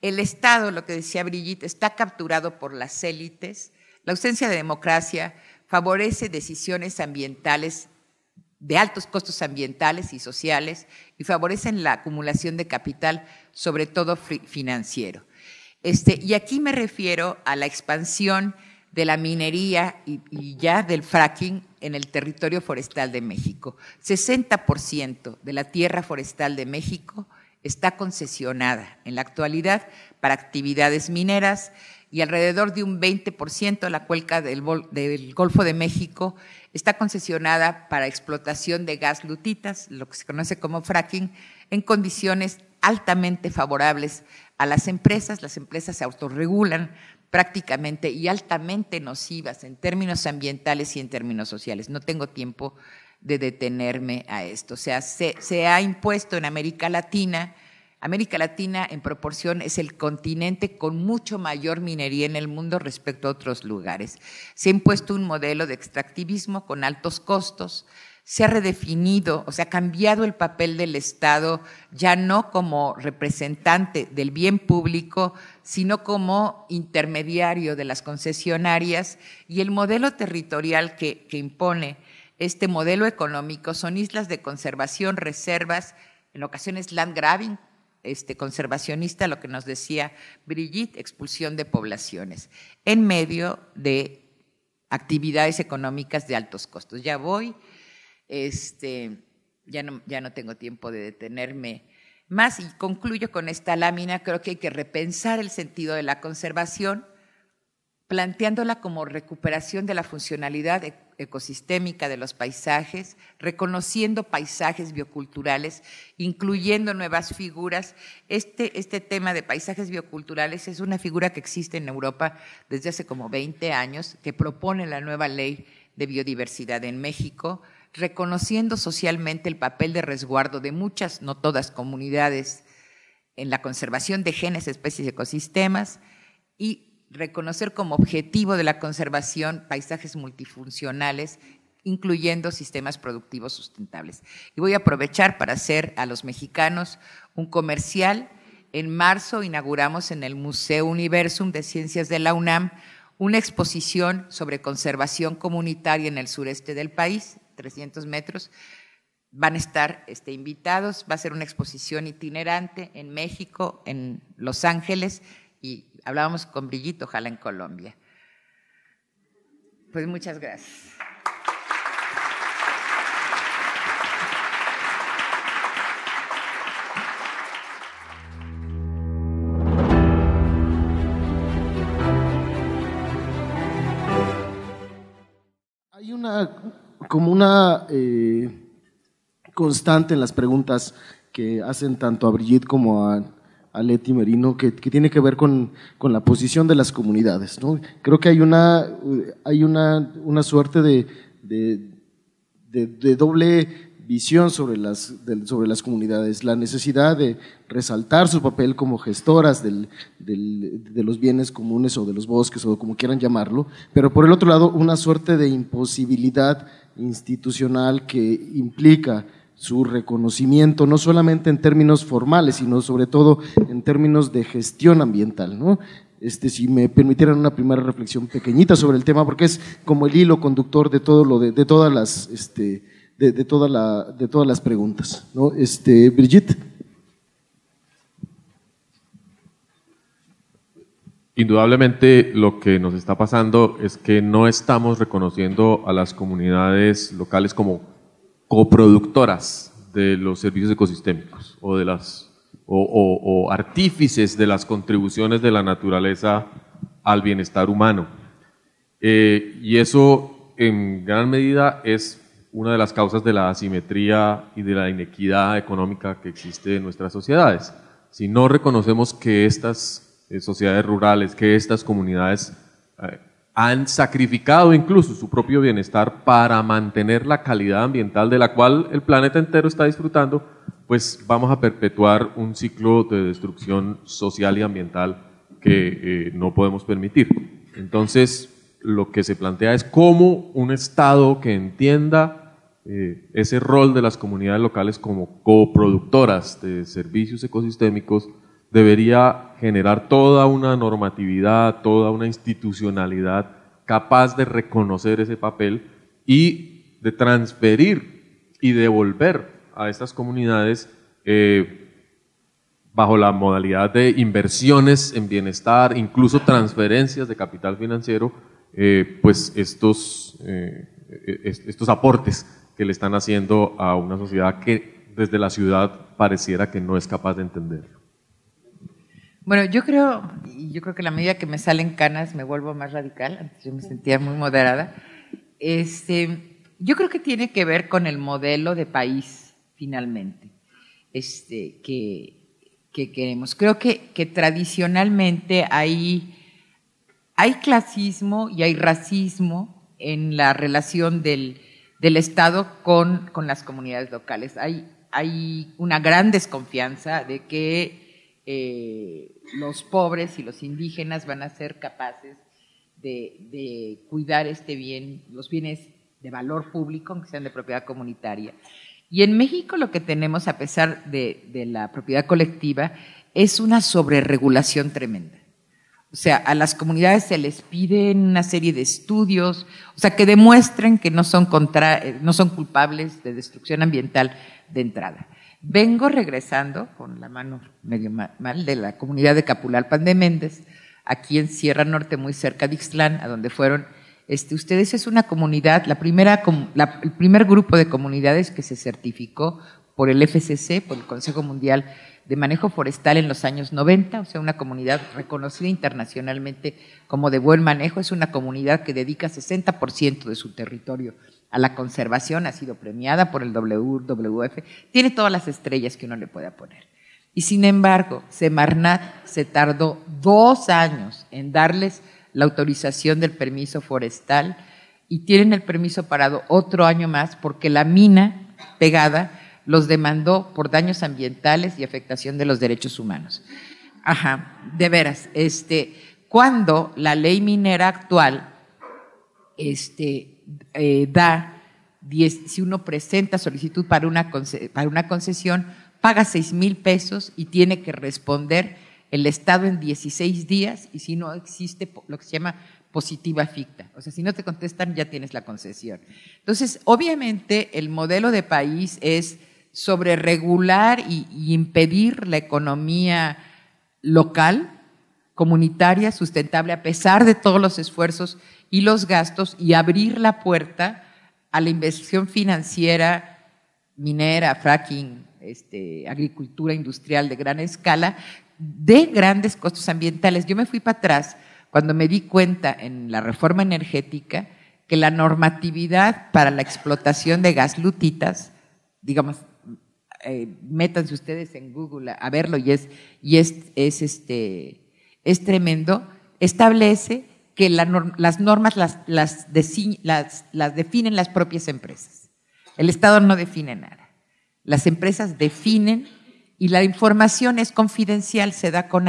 El Estado, lo que decía Brigitte, está capturado por las élites. La ausencia de democracia favorece decisiones ambientales de altos costos ambientales y sociales y favorecen la acumulación de capital, sobre todo financiero. Este, y aquí me refiero a la expansión de la minería y, ya del fracking en el territorio forestal de México. 60% de la tierra forestal de México está concesionada en la actualidad para actividades mineras y alrededor de un 20% de la cuenca del, del, Golfo de México está concesionada para explotación de gas lutitas, lo que se conoce como fracking, en condiciones altamente favorables a las empresas, las empresas se autorregulan prácticamente y altamente nocivas en términos ambientales y en términos sociales. No tengo tiempo de detenerme a esto. O sea, se, ha impuesto en América Latina, América Latina en proporción es el continente con mucho mayor minería en el mundo respecto a otros lugares. Se ha impuesto un modelo de extractivismo con altos costos, se ha redefinido, o sea, ha cambiado el papel del Estado ya no como representante del bien público, sino como intermediario de las concesionarias y el modelo territorial que, impone este modelo económico son islas de conservación, reservas, en ocasiones land grabbing, este, conservacionista, lo que nos decía Brigitte, expulsión de poblaciones, en medio de actividades económicas de altos costos. Ya voy. Este, ya, no, tengo tiempo de detenerme más y concluyo con esta lámina. Creo que hay que repensar el sentido de la conservación, planteándola como recuperación de la funcionalidad e-, ecosistémica de los paisajes, reconociendo paisajes bioculturales, incluyendo nuevas figuras. Este, este tema de paisajes bioculturales es una figura que existe en Europa desde hace como 20 años, que propone la nueva ley de biodiversidad en México, reconociendo socialmente el papel de resguardo de muchas, no todas, comunidades en la conservación de genes, especies y ecosistemas y reconocer como objetivo de la conservación paisajes multifuncionales, incluyendo sistemas productivos sustentables. Y voy a aprovechar para hacer a los mexicanos un comercial. En marzo inauguramos en el Museo Universum de Ciencias de la UNAM una exposición sobre conservación comunitaria en el sureste del país, 300 metros, van a estar este, invitados, va a ser una exposición itinerante en México, en Los Ángeles y hablábamos con Brillito, ojalá en Colombia. Pues muchas gracias. como una eh, constante en las preguntas que hacen tanto a Brigitte como a, a Leti Merino, que, tiene que ver con, la posición de las comunidades. Creo que hay una, eh, hay una, suerte de, doble visión sobre las, comunidades, la necesidad de resaltar su papel como gestoras de los bienes comunes o de los bosques o como quieran llamarlo, pero por el otro lado una suerte de imposibilidad institucional que implica su reconocimiento, no solamente en términos formales, sino sobre todo en términos de gestión ambiental. ¿no? Este, si me permitieran una primera reflexión pequeñita sobre el tema, porque es como el hilo conductor de todo lo de, de todas las este, de, de, la, de todas las preguntas. ¿no? Este, Brigitte. Indudablemente lo que nos está pasando es que no estamos reconociendo a las comunidades locales como coproductoras de los servicios ecosistémicos o de las o, artífices de las contribuciones de la naturaleza al bienestar humano. Eh, y eso en gran medida es una de las causas de la asimetría y de la inequidad económica que existe en nuestras sociedades. Si no reconocemos que estas eh, sociedades rurales, que estas comunidades eh, han sacrificado incluso su propio bienestar para mantener la calidad ambiental de la cual el planeta entero está disfrutando, pues vamos a perpetuar un ciclo de destrucción social y ambiental que eh, no podemos permitir. Entonces, lo que se plantea es cómo un Estado que entienda ese rol de las comunidades locales como coproductoras de servicios ecosistémicos debería generar toda una normatividad, toda una institucionalidad capaz de reconocer ese papel y de transferir y devolver a estas comunidades eh, bajo la modalidad de inversiones en bienestar, incluso transferencias de capital financiero, eh, pues estos, eh, e-, e-, estos aportes que le están haciendo a una sociedad que desde la ciudad pareciera que no es capaz de entenderlo. Bueno, yo creo, y yo creo que la medida que me salen canas me vuelvo más radical, antes yo me sentía muy moderada. Este, yo creo que tiene que ver con el modelo de país, finalmente, este, que, queremos. Creo que, tradicionalmente hay, hay clasismo y hay racismo en la relación del, Estado con, las comunidades locales. Hay, hay una gran desconfianza de que eh, los pobres y los indígenas van a ser capaces de, cuidar este bien, los bienes de valor público, aunque sean de propiedad comunitaria. Y en México lo que tenemos, a pesar de, la propiedad colectiva, es una sobreregulación tremenda. O sea, a las comunidades se les piden una serie de estudios, o sea, que demuestren que no son, contra, eh, no son culpables de destrucción ambiental de entrada. Vengo regresando con la mano medio mal de la comunidad de Capulalpan de Méndez, aquí en Sierra Norte, muy cerca de Ixtlán, a donde fueron. Este, ustedes es una comunidad, la primera, el primer grupo de comunidades que se certificó por el FCC, por el Consejo Mundial de Manejo Forestal en los años 90, o sea, una comunidad reconocida internacionalmente como de buen manejo, es una comunidad que dedica 60% de su territorio a la conservación, ha sido premiada por el WWF, tiene todas las estrellas que uno le pueda poner. Y sin embargo, Semarnat se tardó dos años en darles la autorización del permiso forestal y tienen el permiso parado otro año más porque la mina pegada los demandó por daños ambientales y afectación de los derechos humanos. Ajá, de veras, este, cuando la ley minera actual este, eh, da, si uno presenta solicitud para una, concesión, paga 6 mil pesos y tiene que responder el Estado en 16 días y si no existe lo que se llama positiva ficta. O sea, si no te contestan ya tienes la concesión. Entonces, obviamente el modelo de país es sobre regular y impedir la economía local, comunitaria, sustentable, a pesar de todos los esfuerzos y los gastos y abrir la puerta a la inversión financiera minera, fracking, este, agricultura industrial de gran escala, de grandes costos ambientales. Yo me fui para atrás cuando me di cuenta en la reforma energética que la normatividad para la explotación de gas lutitas, digamos, eh, métanse ustedes en Google a verlo y es, y es, es, este, es tremendo, establece que las normas las, las, las, definen las propias empresas. El Estado no define nada. Las empresas definen y la información es confidencial, se da con,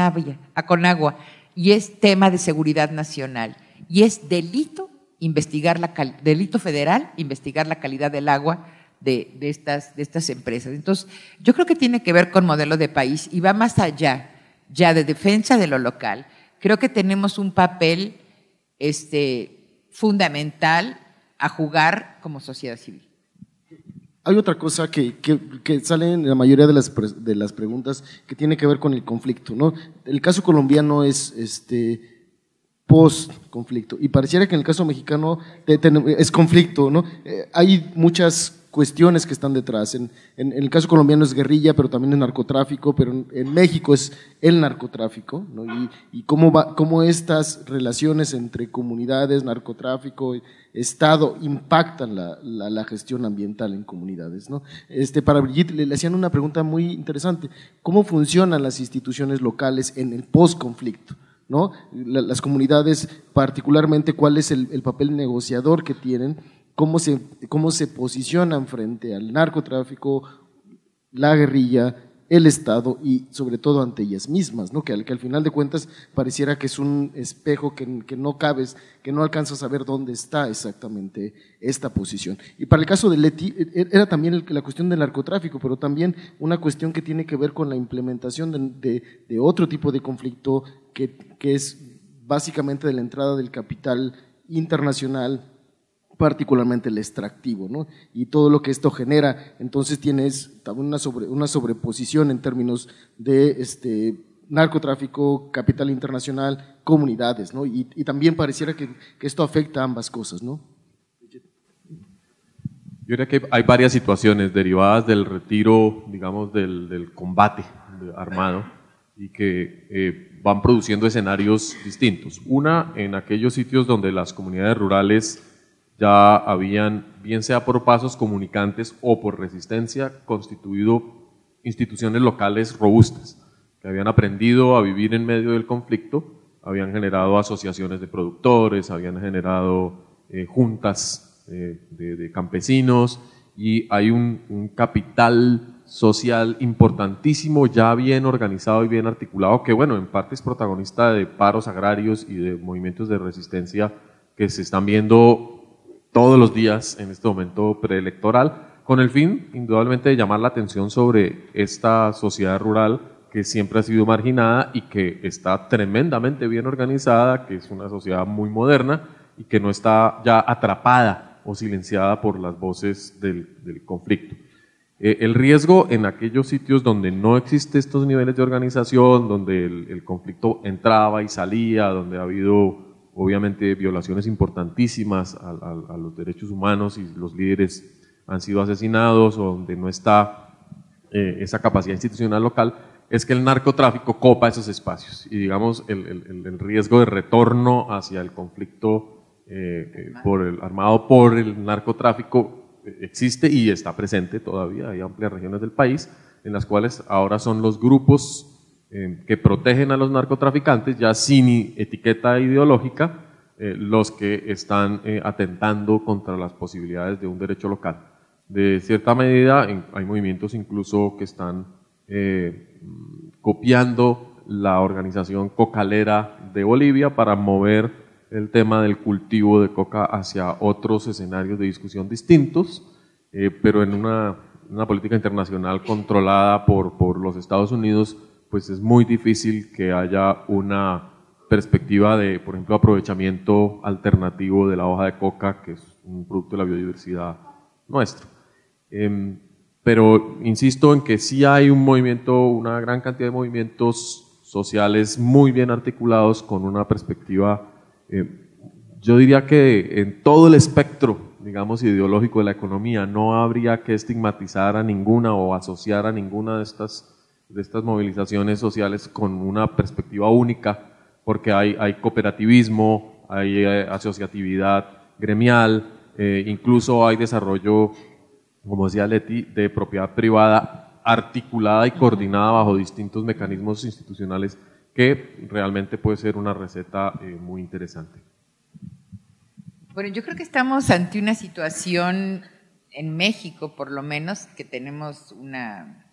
con agua y es tema de seguridad nacional y es delito investigar la delito federal investigar la calidad del agua de, estas, de estas empresas. Entonces, yo creo que tiene que ver con modelo de país y va más allá ya de defensa de lo local. Creo que tenemos un papel este, fundamental a jugar como sociedad civil. Hay otra cosa que, sale en la mayoría de las, de las preguntas que tiene que ver con el conflicto. ¿no? El caso colombiano es este, post-conflicto y pareciera que en el caso mexicano es conflicto. ¿no? Eh, hay muchas cuestiones que están detrás. En, el caso colombiano es guerrilla, pero también es narcotráfico, pero en, México es el narcotráfico, ¿no? y, cómo, cómo estas relaciones entre comunidades, narcotráfico, Estado, impactan la, gestión ambiental en comunidades. ¿no? Este, para Brigitte le, hacían una pregunta muy interesante, ¿cómo funcionan las instituciones locales en el posconflicto? ¿no? las comunidades, particularmente, cuál es el papel negociador que tienen cómo se, posicionan frente al narcotráfico, la guerrilla, el Estado y sobre todo ante ellas mismas, ¿no? que, al, final de cuentas pareciera que es un espejo que, no cabes, que no alcanzas a saber dónde está exactamente esta posición. Y para el caso de Leti, e, e, era también la cuestión del narcotráfico, pero también una cuestión que tiene que ver con la implementación de, otro tipo de conflicto que es básicamente de la entrada del capital internacional particularmente el extractivo, ¿no? Y todo lo que esto genera, entonces tienes una, una sobreposición en términos de este, narcotráfico, capital internacional, comunidades, ¿no? Y, también pareciera que, esto afecta a ambas cosas, ¿no? Yo diría que hay varias situaciones derivadas del retiro, digamos, del, combate armado y que eh, van produciendo escenarios distintos. Una, en aquellos sitios donde las comunidades rurales ya habían, bien sea por pasos comunicantes o por resistencia, constituido instituciones locales robustas, que habían aprendido a vivir en medio del conflicto, habían generado asociaciones de productores, habían generado eh, juntas eh, de, campesinos y hay un capital social importantísimo, ya bien organizado y bien articulado, que bueno, en parte es protagonista de paros agrarios y de movimientos de resistencia que se están viendo todos los días en este momento preelectoral, con el fin, indudablemente, de llamar la atención sobre esta sociedad rural que siempre ha sido marginada y que está tremendamente bien organizada, que es una sociedad muy moderna y que no está ya atrapada o silenciada por las voces del, conflicto. Eh, el riesgo en aquellos sitios donde no existen estos niveles de organización, donde el conflicto entraba y salía, donde ha habido obviamente violaciones importantísimas a, los derechos humanos y los líderes han sido asesinados o donde no está eh, esa capacidad institucional local, es que el narcotráfico copa esos espacios y digamos el, riesgo de retorno hacia el conflicto eh, eh, por el, armado por el narcotráfico existe y está presente todavía, hay amplias regiones del país en las cuales ahora son los grupos eh, que protegen a los narcotraficantes, ya sin etiqueta ideológica, eh, los que están eh, atentando contra las posibilidades de un derecho local. De cierta medida, hay movimientos incluso que están copiando la organización cocalera de Bolivia para mover el tema del cultivo de coca hacia otros escenarios de discusión distintos, pero en una, política internacional controlada por los Estados Unidos pues es muy difícil que haya una perspectiva de, por ejemplo, aprovechamiento alternativo de la hoja de coca, que es un producto de la biodiversidad nuestro. Em, pero insisto en que sí hay un movimiento, una gran cantidad de movimientos sociales muy bien articulados con una perspectiva, em, yo diría que en todo el espectro, digamos, ideológico de la economía, no habría que estigmatizar a ninguna o asociar a ninguna de estas de estas movilizaciones sociales con una perspectiva única, porque hay, hay cooperativismo, hay eh, asociatividad gremial, eh, incluso hay desarrollo, como decía Leti, de propiedad privada articulada y coordinada bajo distintos mecanismos institucionales que realmente puede ser una receta eh, muy interesante. Bueno, yo creo que estamos ante una situación en México, por lo menos, que tenemos una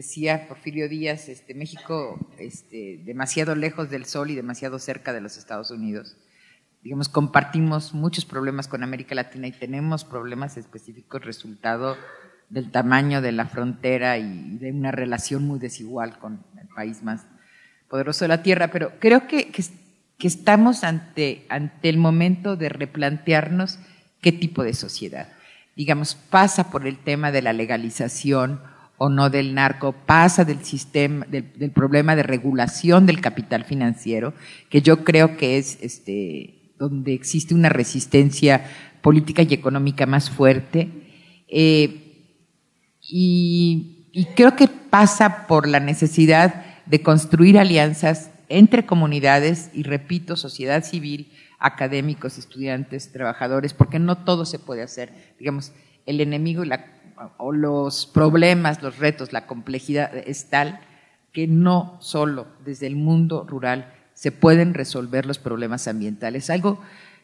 decía Porfirio Díaz, este, México este, demasiado lejos del sol y demasiado cerca de los Estados Unidos. Digamos, compartimos muchos problemas con América Latina y tenemos problemas específicos resultado del tamaño de la frontera y de una relación muy desigual con el país más poderoso de la Tierra, pero creo que, que, estamos ante, ante el momento de replantearnos qué tipo de sociedad digamos, pasa por el tema de la legalización o no del narco, pasa del sistema, del, problema de regulación del capital financiero, que yo creo que es este, donde existe una resistencia política y económica más fuerte. Eh, y, y creo que pasa por la necesidad de construir alianzas entre comunidades y, repito, sociedad civil, académicos, estudiantes, trabajadores, porque no todo se puede hacer. Digamos, el enemigo y la o los problemas, los retos, la complejidad es tal que no solo desde el mundo rural se pueden resolver los problemas ambientales. Algo,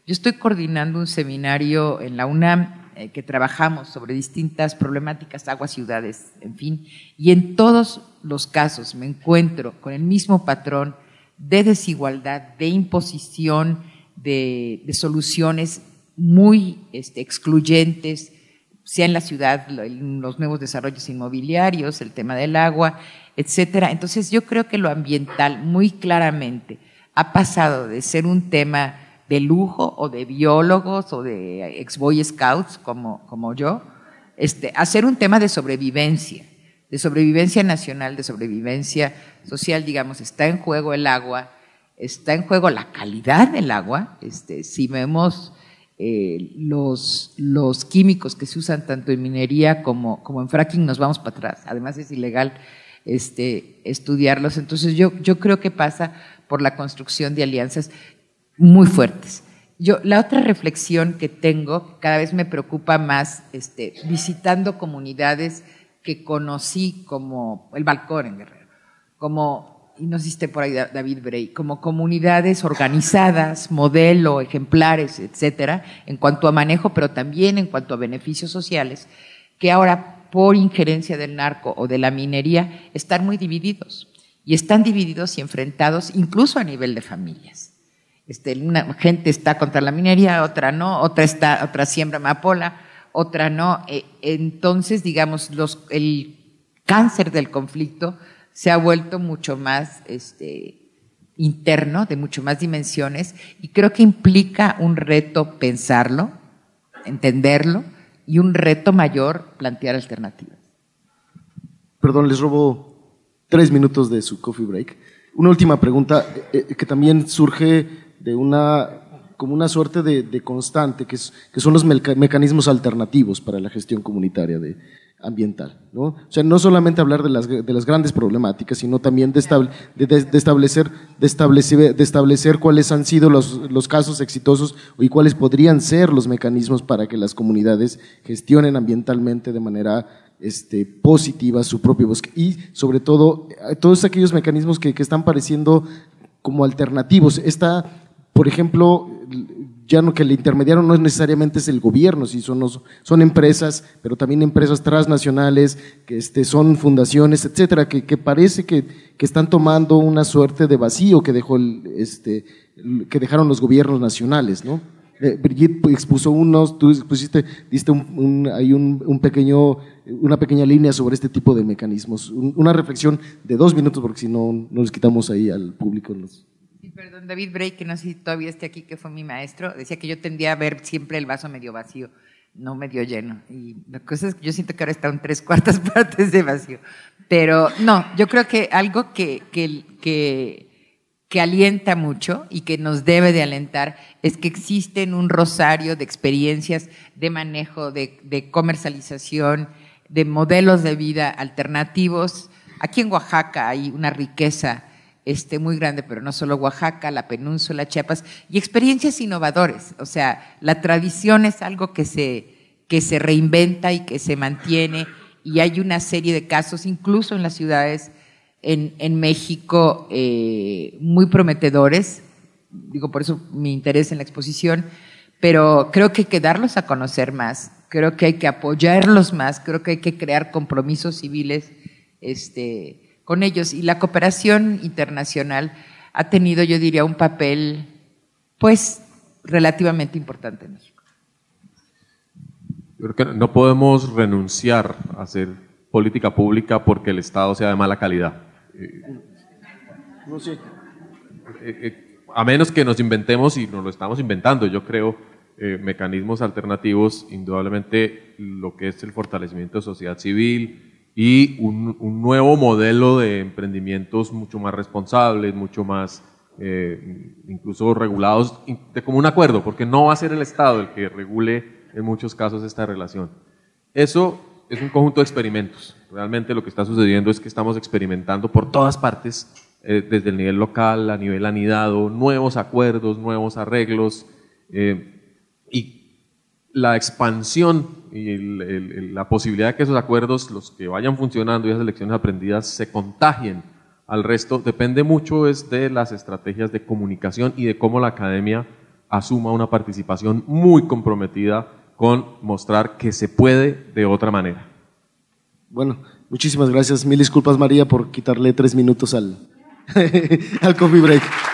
yo estoy coordinando un seminario en la UNAM eh, que trabajamos sobre distintas problemáticas, aguas, ciudades, en fin, y en todos los casos me encuentro con el mismo patrón de desigualdad, de imposición, de, soluciones muy este, excluyentes, sea en la ciudad, los nuevos desarrollos inmobiliarios, el tema del agua, etcétera. Entonces yo creo que lo ambiental muy claramente ha pasado de ser un tema de lujo o de biólogos o de ex boy scouts como, yo, este, a ser un tema de sobrevivencia, de sobrevivencia nacional, de sobrevivencia social, digamos, está en juego el agua, está en juego la calidad del agua. Este, si vemos eh, los, químicos que se usan tanto en minería como, en fracking, nos vamos para atrás. Además es ilegal este, estudiarlos. Entonces yo, creo que pasa por la construcción de alianzas muy fuertes. la otra reflexión que tengo, cada vez me preocupa más este, visitando comunidades que conocí como el Balcón en Guerrero, como y nos diste por ahí David Bray, como comunidades organizadas, modelo, ejemplares, etcétera, en cuanto a manejo, pero también en cuanto a beneficios sociales, que ahora por injerencia del narco o de la minería están muy divididos y están divididos y enfrentados incluso a nivel de familias. Este, una gente está contra la minería, otra no, otra está, otra siembra amapola, otra no. E, entonces, digamos, los, el cáncer del conflicto se ha vuelto mucho más este, interno, de mucho más dimensiones, y creo que implica un reto pensarlo, entenderlo, y un reto mayor plantear alternativas. Perdón, les robo tres minutos de su coffee break. Una última pregunta eh, eh, que también surge de una como una suerte de, constante, que, son los mecanismos alternativos para la gestión comunitaria de, ambiental. ¿no? O sea, no solamente hablar de las, grandes problemáticas, sino también de, de, establecer, de, establecer, cuáles han sido los, casos exitosos y cuáles podrían ser los mecanismos para que las comunidades gestionen ambientalmente de manera este, positiva su propio bosque. Y sobre todo, eh, todos aquellos mecanismos que, que están pareciendo como alternativos. Esta, por ejemplo, ya no que el intermediario no es necesariamente es el gobierno, son, son empresas, pero también empresas transnacionales, que este, son fundaciones, etcétera, que, parece que, que, están tomando una suerte de vacío que dejó este, que dejaron los gobiernos nacionales, eh, Brigitte expuso unos, tú expusiste, diste un, hay una pequeña línea sobre este tipo de mecanismos. una reflexión de dos minutos, porque si no, nos quitamos ahí al público. Los... Perdón, David Bray, que no sé si todavía esté aquí, que fue mi maestro, decía que yo tendía a ver siempre el vaso medio vacío, no medio lleno. Y la cosa es que yo siento que ahora está en tres cuartas partes de vacío. Pero no, yo creo que algo que, que, alienta mucho y que nos debe de alentar es que existen un rosario de experiencias de manejo, de comercialización, de modelos de vida alternativos. Aquí en Oaxaca hay una riqueza este, muy grande, pero no solo Oaxaca, la península, Chiapas, y experiencias innovadoras. O sea, la tradición es algo que se, que se reinventa y que se mantiene, y hay una serie de casos, incluso en las ciudades en, en México, eh, muy prometedores. Digo, por eso mi interés en la exposición, pero creo que hay que darlos a conocer más, creo que hay que apoyarlos más, creo que hay que crear compromisos civiles. Este, con ellos. Y la cooperación internacional ha tenido, yo diría, un papel, pues, relativamente importante en México. Yo creo que no podemos renunciar a hacer política pública porque el Estado sea de mala calidad. Eh, eh, a menos que nos inventemos, y nos lo estamos inventando, yo creo, eh, mecanismos alternativos, indudablemente lo que es el fortalecimiento de sociedad civil, y un, nuevo modelo de emprendimientos mucho más responsables, mucho más eh, incluso regulados de común acuerdo, porque no va a ser el Estado el que regule en muchos casos esta relación. Eso es un conjunto de experimentos. Realmente lo que está sucediendo es que estamos experimentando por todas partes, eh, desde el nivel local, a nivel anidado, nuevos acuerdos, nuevos arreglos. Eh, la expansión y la posibilidad de que esos acuerdos, los que vayan funcionando y esas lecciones aprendidas se contagien al resto, depende mucho de las estrategias de comunicación y de cómo la academia asuma una participación muy comprometida con mostrar que se puede de otra manera. Bueno, muchísimas gracias. Mil disculpas María por quitarle tres minutos al, al coffee break.